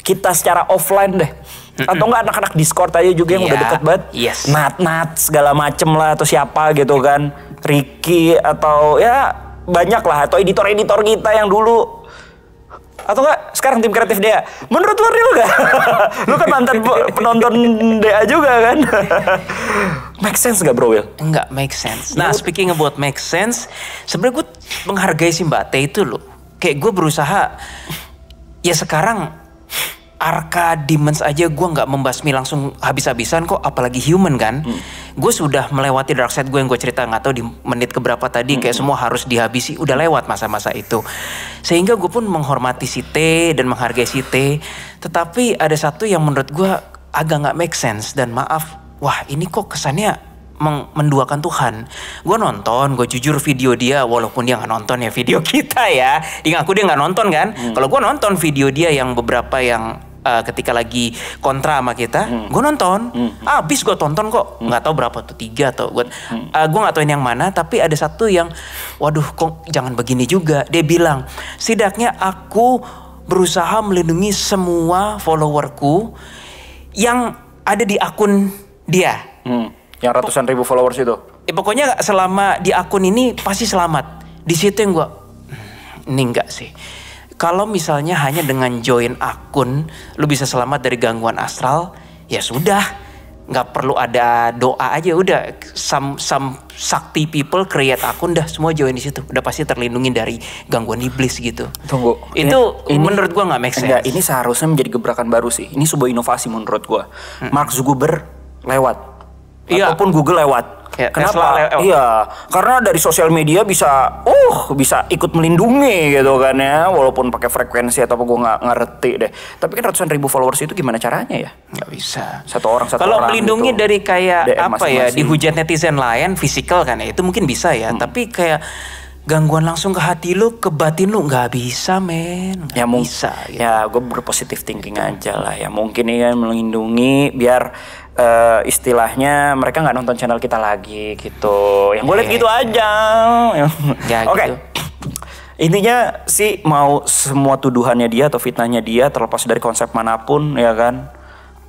kita secara offline deh atau nggak anak-anak Discord aja juga yang yeah. udah iya, deket banget. Yes. Nat Nat segala macem lah atau siapa gitu kan. Ricky atau ya banyak lah atau editor-editor kita yang dulu atau enggak sekarang tim kreatif DA menurut lo real gak lo kan mantan penonton DA juga kan make sense gak bro Will enggak make sense nah speaking about make sense sebenarnya gue menghargai si Mbak T itu loh kayak gue berusaha ya sekarang arka demons aja gue nggak membasmi langsung habis-habisan kok apalagi human kan hmm. gue sudah melewati dark side gue yang gue cerita nggak tahu di menit keberapa tadi hmm. kayak semua harus dihabisi udah lewat masa-masa itu sehingga gue pun menghormati si T dan menghargai si T tetapi ada satu yang menurut gue agak nggak make sense dan maaf wah ini kok kesannya menduakan Tuhan. Gue nonton, gue jujur video dia, walaupun dia nggak nonton ya video kita ya. Dia aku dia nggak nonton kan. Hmm. Kalau gue nonton video dia yang beberapa yang uh, ketika lagi kontra sama kita, hmm. gue nonton, hmm. abis gue tonton kok, hmm. nggak hmm. tahu berapa tuh tiga atau gue, hmm. uh, eh, gue nggak tahuin yang mana, tapi ada satu yang, waduh kok jangan begini juga, dia bilang, setidaknya aku berusaha melindungi semua followerku yang ada di akun dia. Hmm. Yang ratusan ribu followers itu. Ya, pokoknya selama di akun ini pasti selamat. Di situ yang gue, hmm, ini enggak sih kalau misalnya hanya dengan join akun, lu bisa selamat dari gangguan astral, ya sudah. Nggak perlu ada doa aja, udah. Some, some sakti people create akun, dah semua join di situ. Udah pasti terlindungi dari gangguan iblis gitu. Tunggu. Itu ini, menurut gua nggak make sense. Enggak, ini seharusnya menjadi gebrakan baru sih. Ini sebuah inovasi menurut gua. Hmm. Mark Zuckerberg lewat. Iya. Ataupun Google lewat Ya, Kenapa? Tesla, eh, iya, karena dari sosial media bisa, uh, bisa ikut melindungi gitu kan ya, walaupun pakai frekuensi atau apa gue nggak ngerti deh. Tapi kan ratusan ribu followers itu gimana caranya ya? Gak bisa. Satu orang satu Kalo orang. Kalau melindungi gitu. dari kayak DM apa masing -masing. ya, dihujat netizen lain, fisikal kan ya, itu mungkin bisa ya. Hmm. Tapi kayak gangguan langsung ke hati lu, ke batin lu nggak bisa men. Gak ya bisa. Gitu. Ya gue berpositif thinking aja lah ya. Mungkin ya melindungi biar uh, istilahnya mereka nggak nonton channel kita lagi gitu. Yang boleh gitu iya. aja. ya, ya gitu. Oke. Okay. Gitu. Intinya sih mau semua tuduhannya dia atau fitnahnya dia terlepas dari konsep manapun ya kan.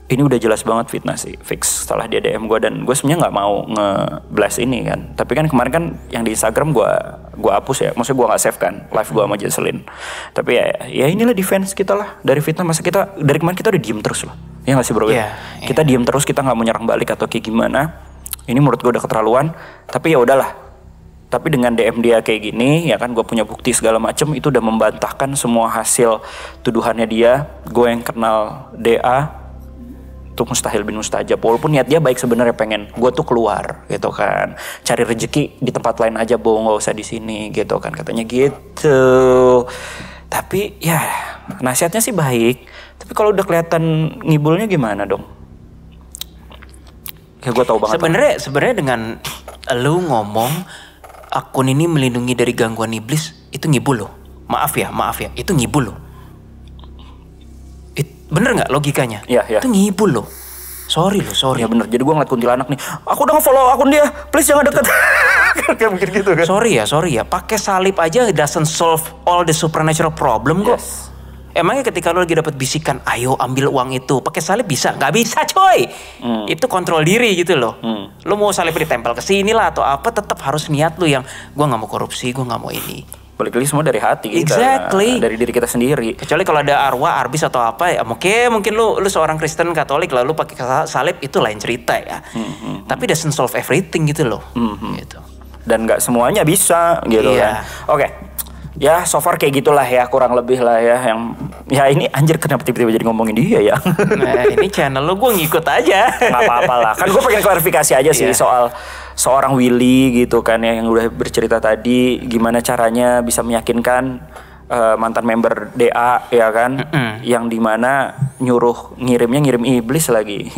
Ini udah jelas banget fitnah sih, fix setelah dia DM gue dan gue sebenarnya nggak mau nge ini kan. Tapi kan kemarin kan yang di Instagram gue gue hapus ya, maksudnya gue nggak save kan live gue sama Jesselyn. Tapi ya ya inilah defense kita lah dari fitnah masa kita dari kemarin kita udah diem terus loh Iya gak sih bro? Yeah, yeah. Kita diem terus, kita nggak mau nyerang balik atau kayak gimana. Ini menurut gue udah keterlaluan. Tapi ya udahlah. Tapi dengan DM dia kayak gini, ya kan gue punya bukti segala macem, itu udah membantahkan semua hasil tuduhannya dia. Gue yang kenal DA, itu mustahil bin mustajab walaupun niat dia baik sebenarnya pengen gue tuh keluar gitu kan cari rezeki di tempat lain aja bohong. Gak usah di sini gitu kan katanya gitu tapi ya nasihatnya sih baik tapi kalau udah kelihatan ngibulnya gimana dong? Ya gue tau banget. Sebenarnya sebenarnya dengan lu ngomong akun ini melindungi dari gangguan iblis itu ngibul loh. Maaf ya, maaf ya, itu ngibul loh. It, bener nggak logikanya? Iya, iya. Itu ngibul loh. Sorry loh, sorry. Ya bener. Jadi gue ngeliat kuntilanak nih. Aku udah nge-follow akun dia. Please jangan deket. kayak mungkin gitu kan. Sorry ya, sorry ya. Pakai salib aja doesn't solve all the supernatural problem kok. Emangnya ketika lu lagi dapat bisikan, ayo ambil uang itu, pakai salib bisa? Gak bisa coy. Hmm. Itu kontrol diri gitu loh. Hmm. Lu mau salib ditempel ke sini lah atau apa, tetap harus niat lu yang gue nggak mau korupsi, gue nggak mau ini. Balik lagi semua dari hati kita, exactly. dari diri kita sendiri. Kecuali kalau ada arwah, arbis atau apa ya, mungkin mungkin lu lu seorang Kristen Katolik lalu pakai salib itu lain cerita ya. Hmm, hmm, hmm, Tapi doesn't solve everything gitu loh. Hmm, hmm. Gitu. Dan nggak semuanya bisa gitu iya. kan. Oke, okay ya so far kayak gitulah ya kurang lebih lah ya yang ya ini anjir kenapa tiba-tiba jadi ngomongin dia ya nah ini channel lo gue ngikut aja nggak apa-apa lah kan gue pengen klarifikasi aja sih yeah. soal seorang Willy gitu kan ya, yang udah bercerita tadi gimana caranya bisa meyakinkan uh, mantan member DA ya kan mm -hmm. yang dimana nyuruh ngirimnya ngirim iblis lagi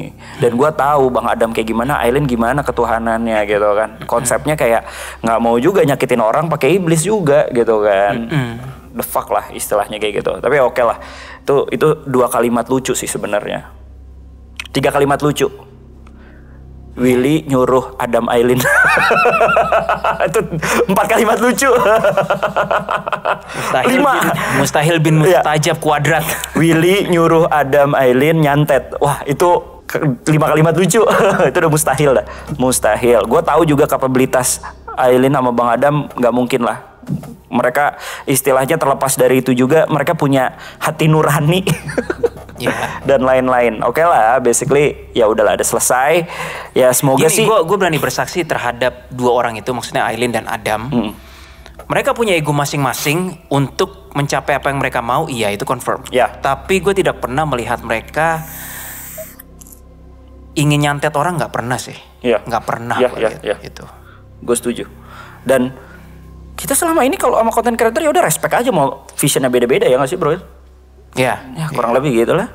dan gue tahu bang Adam kayak gimana Aileen gimana ketuhanannya gitu kan konsepnya kayak nggak mau juga nyakitin orang pakai iblis juga gitu kan mm -hmm. the fuck lah istilahnya kayak gitu tapi oke okay lah itu itu dua kalimat lucu sih sebenarnya tiga kalimat lucu Willy nyuruh Adam Aileen. itu empat kalimat lucu. mustahil Lima. Bin, mustahil bin iya. mustajab ya. kuadrat. Willy nyuruh Adam Aileen nyantet. Wah itu lima kalimat lucu. itu udah mustahil dah. Mustahil. Gue tahu juga kapabilitas Aileen sama Bang Adam nggak mungkin lah. Mereka istilahnya terlepas dari itu juga mereka punya hati nurani. yeah. dan lain-lain. Oke okay lah, basically ya udahlah ada selesai. Ya semoga Gini, sih. Gue gue berani bersaksi terhadap dua orang itu, maksudnya Aileen dan Adam. Hmm. Mereka punya ego masing-masing untuk mencapai apa yang mereka mau. Iya itu confirm. Ya. Yeah. Tapi gue tidak pernah melihat mereka ingin nyantet orang nggak pernah sih. Iya. Yeah. Nggak pernah. Iya yeah, iya ya. Itu. Gue setuju. Dan kita selama ini kalau sama konten creator ya udah respect aja mau visionnya beda-beda ya nggak sih bro? Ya, ya kurang ya. lebih gitulah.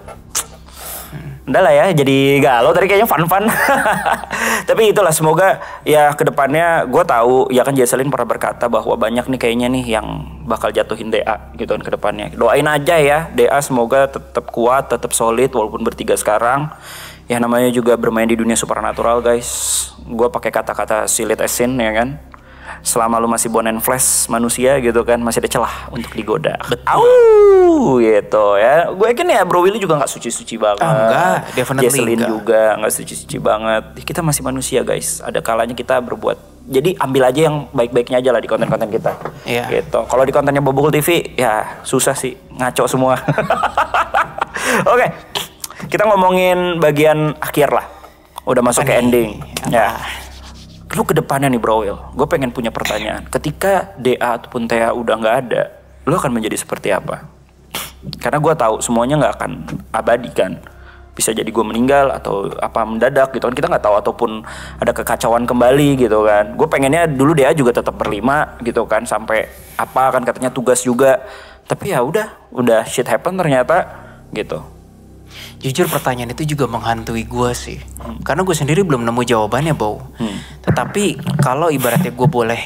Udah lah ya, jadi galau tadi kayaknya fun-fun. Tapi itulah semoga ya kedepannya gue tahu ya kan Jesselin pernah berkata bahwa banyak nih kayaknya nih yang bakal jatuhin DA gitu kan kedepannya. Doain aja ya DA semoga tetap kuat, tetap solid walaupun bertiga sekarang. Ya namanya juga bermain di dunia supernatural guys. Gue pakai kata-kata silit esin ya kan selama lu masih bone and flash manusia gitu kan masih ada celah untuk digoda. Betul. Au, gitu ya. Gue yakin ya Bro Willy juga nggak suci-suci banget. Ah, enggak, definitely Jesseline enggak. juga nggak suci-suci banget. Kita masih manusia guys. Ada kalanya kita berbuat jadi ambil aja yang baik-baiknya aja lah di konten-konten kita. Iya. Yeah. Gitu. Kalau di kontennya Bobokul TV ya susah sih ngaco semua. Oke. okay. Kita ngomongin bagian akhir lah. Udah masuk Apa ke ending. Apa? Ya lu ke depannya nih Bro Will, gue pengen punya pertanyaan. Ketika DA ataupun TA udah nggak ada, lu akan menjadi seperti apa? Karena gue tahu semuanya nggak akan abadi kan. Bisa jadi gue meninggal atau apa mendadak gitu kan kita nggak tahu ataupun ada kekacauan kembali gitu kan. Gue pengennya dulu DA juga tetap berlima gitu kan sampai apa kan katanya tugas juga. Tapi ya udah, udah shit happen ternyata gitu jujur pertanyaan itu juga menghantui gue sih hmm. karena gue sendiri belum nemu jawabannya Bow. hmm. Tetapi kalau ibaratnya gue boleh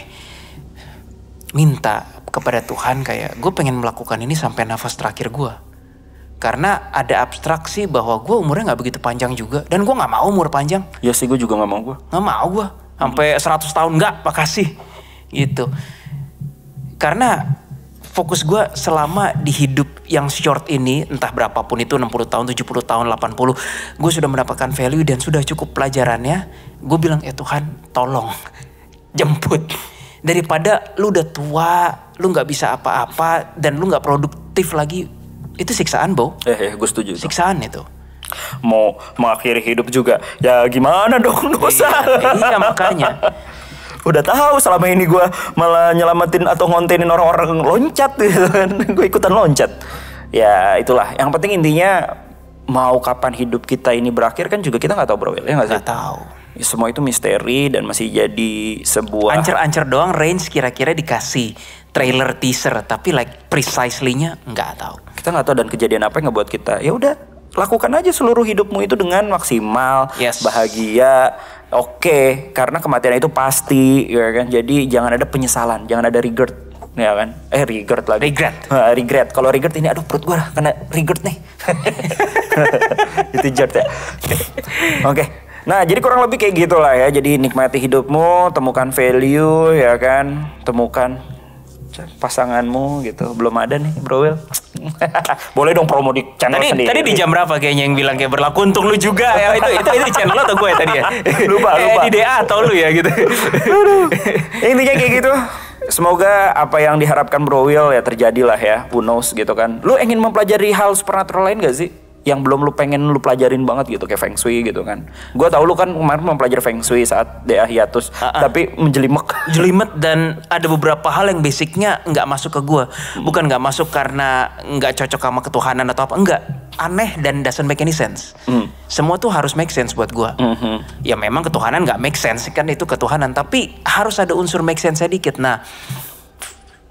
minta kepada Tuhan kayak gue pengen melakukan ini sampai nafas terakhir gue. Karena ada abstraksi bahwa gue umurnya nggak begitu panjang juga dan gue nggak mau umur panjang. Ya sih gue juga nggak mau gue. Nggak mau gue sampai 100 tahun nggak makasih gitu. Karena fokus gue selama di hidup yang short ini entah berapapun itu 60 tahun 70 tahun 80 gue sudah mendapatkan value dan sudah cukup pelajarannya gue bilang ya Tuhan tolong jemput daripada lu udah tua lu nggak bisa apa-apa dan lu nggak produktif lagi itu siksaan bo eh, eh gue setuju siksaan itu mau mengakhiri hidup juga ya gimana dong dosa iya, iya makanya udah tahu selama ini gue malah nyelamatin atau ngontenin orang-orang loncat gitu kan gue ikutan loncat ya itulah yang penting intinya mau kapan hidup kita ini berakhir kan juga kita nggak tahu bro ya nggak sih? Gak tahu. Ya, semua itu misteri dan masih jadi sebuah ancer-ancer doang range kira-kira dikasih trailer teaser tapi like precisely-nya nggak tahu. Kita nggak tahu dan kejadian apa yang ngebuat kita ya udah lakukan aja seluruh hidupmu itu dengan maksimal, yes. bahagia, oke okay, karena kematian itu pasti ya kan jadi jangan ada penyesalan jangan ada regret ya kan eh regret lagi regret uh, regret kalau regret ini aduh perut gua kena regret nih itu jert ya oke okay. Nah, jadi kurang lebih kayak gitulah ya. Jadi nikmati hidupmu, temukan value ya kan, temukan pasanganmu gitu. Belum ada nih, Bro Will. Boleh dong promo di channel tadi, sendiri. Tadi di jam berapa kayaknya yang bilang kayak berlaku untuk lu juga ya itu itu itu di channel lo atau gue tadi ya? Lupa eh, lupa. di DA atau lu ya gitu. Intinya kayak gitu. Semoga apa yang diharapkan Bro Will ya terjadilah ya. Who knows gitu kan. Lu ingin mempelajari hal supernatural lain gak sih? yang belum lu pengen lu pelajarin banget gitu kayak feng shui gitu kan. Gua tau lu kan kemarin mempelajari feng shui saat DA hiatus, uh-uh. tapi menjelimet. Jelimet dan ada beberapa hal yang basicnya nggak masuk ke gua. Bukan nggak masuk karena nggak cocok sama ketuhanan atau apa enggak. Aneh dan doesn't make any sense. Hmm. Semua tuh harus make sense buat gua. hmm Ya memang ketuhanan nggak make sense kan itu ketuhanan, tapi harus ada unsur make sense sedikit. Nah,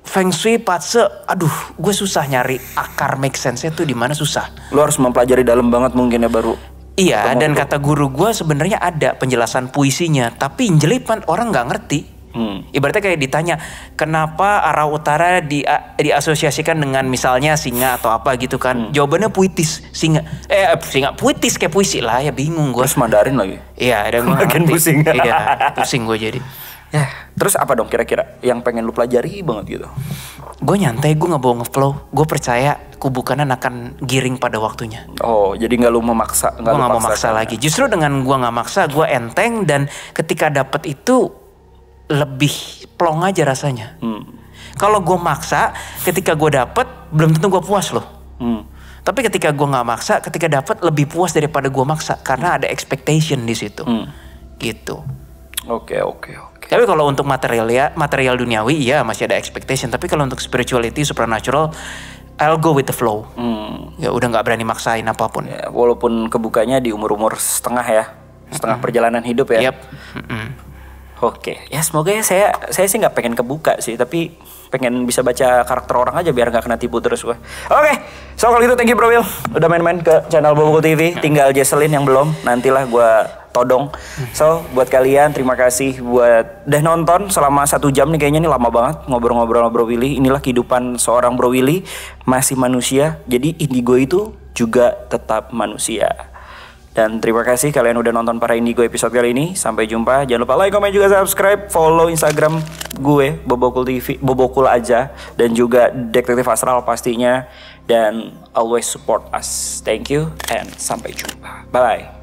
Feng Shui, Patse, aduh, gue susah nyari akar make sense-nya tuh di mana susah. Lo harus mempelajari dalam banget mungkin ya baru. Iya, dan itu. kata guru gue sebenarnya ada penjelasan puisinya, tapi jelipan orang nggak ngerti. Hmm. Ibaratnya kayak ditanya, kenapa arah utara di, diasosiasikan dengan misalnya singa atau apa gitu kan? Hmm. Jawabannya puitis, singa. Eh, eh singa puitis kayak puisi lah ya bingung gue. Terus Mandarin lagi. Iya, ada gue Makin pusing. Iya, pusing gue jadi ya terus apa dong kira-kira yang pengen lu pelajari banget gitu gue nyantai gue nggak bawa ngeflow gue percaya Kubu Kanan akan giring pada waktunya oh jadi nggak lu memaksa nggak gue nggak mau maksa lagi justru dengan gue nggak maksa gue enteng dan ketika dapet itu lebih plong aja rasanya hmm. kalau gue maksa ketika gue dapet belum tentu gue puas loh hmm. Tapi ketika gue nggak maksa, ketika dapet lebih puas daripada gue maksa karena ada expectation di situ, hmm. gitu. Oke oke okay, oke. Okay. Tapi iya. kalau untuk material ya, material duniawi ya masih ada expectation. Tapi kalau untuk spirituality, supernatural, I'll go with the flow. Hmm. Ya udah nggak berani maksain apapun. Ya, walaupun kebukanya di umur-umur setengah ya, setengah mm -hmm. perjalanan hidup ya. Yep. Mm -hmm. Oke, okay. ya semoga ya saya saya sih nggak pengen kebuka sih, tapi pengen bisa baca karakter orang aja biar nggak kena tipu terus gue. Oke, okay. so kalau gitu thank you Bro Will. Udah main-main ke channel Bobo TV. Ya. Tinggal Jesselin yang belum. Nantilah gue todong. So buat kalian terima kasih buat udah nonton selama satu jam nih kayaknya ini lama banget ngobrol-ngobrol sama Bro Willy. Inilah kehidupan seorang Bro Willy masih manusia. Jadi indigo itu juga tetap manusia. Dan terima kasih kalian udah nonton para Indigo episode kali ini. Sampai jumpa. Jangan lupa like, comment juga subscribe, follow Instagram gue Bobokul TV, Bobokul aja dan juga Detektif Astral pastinya dan always support us. Thank you and sampai jumpa. Bye bye.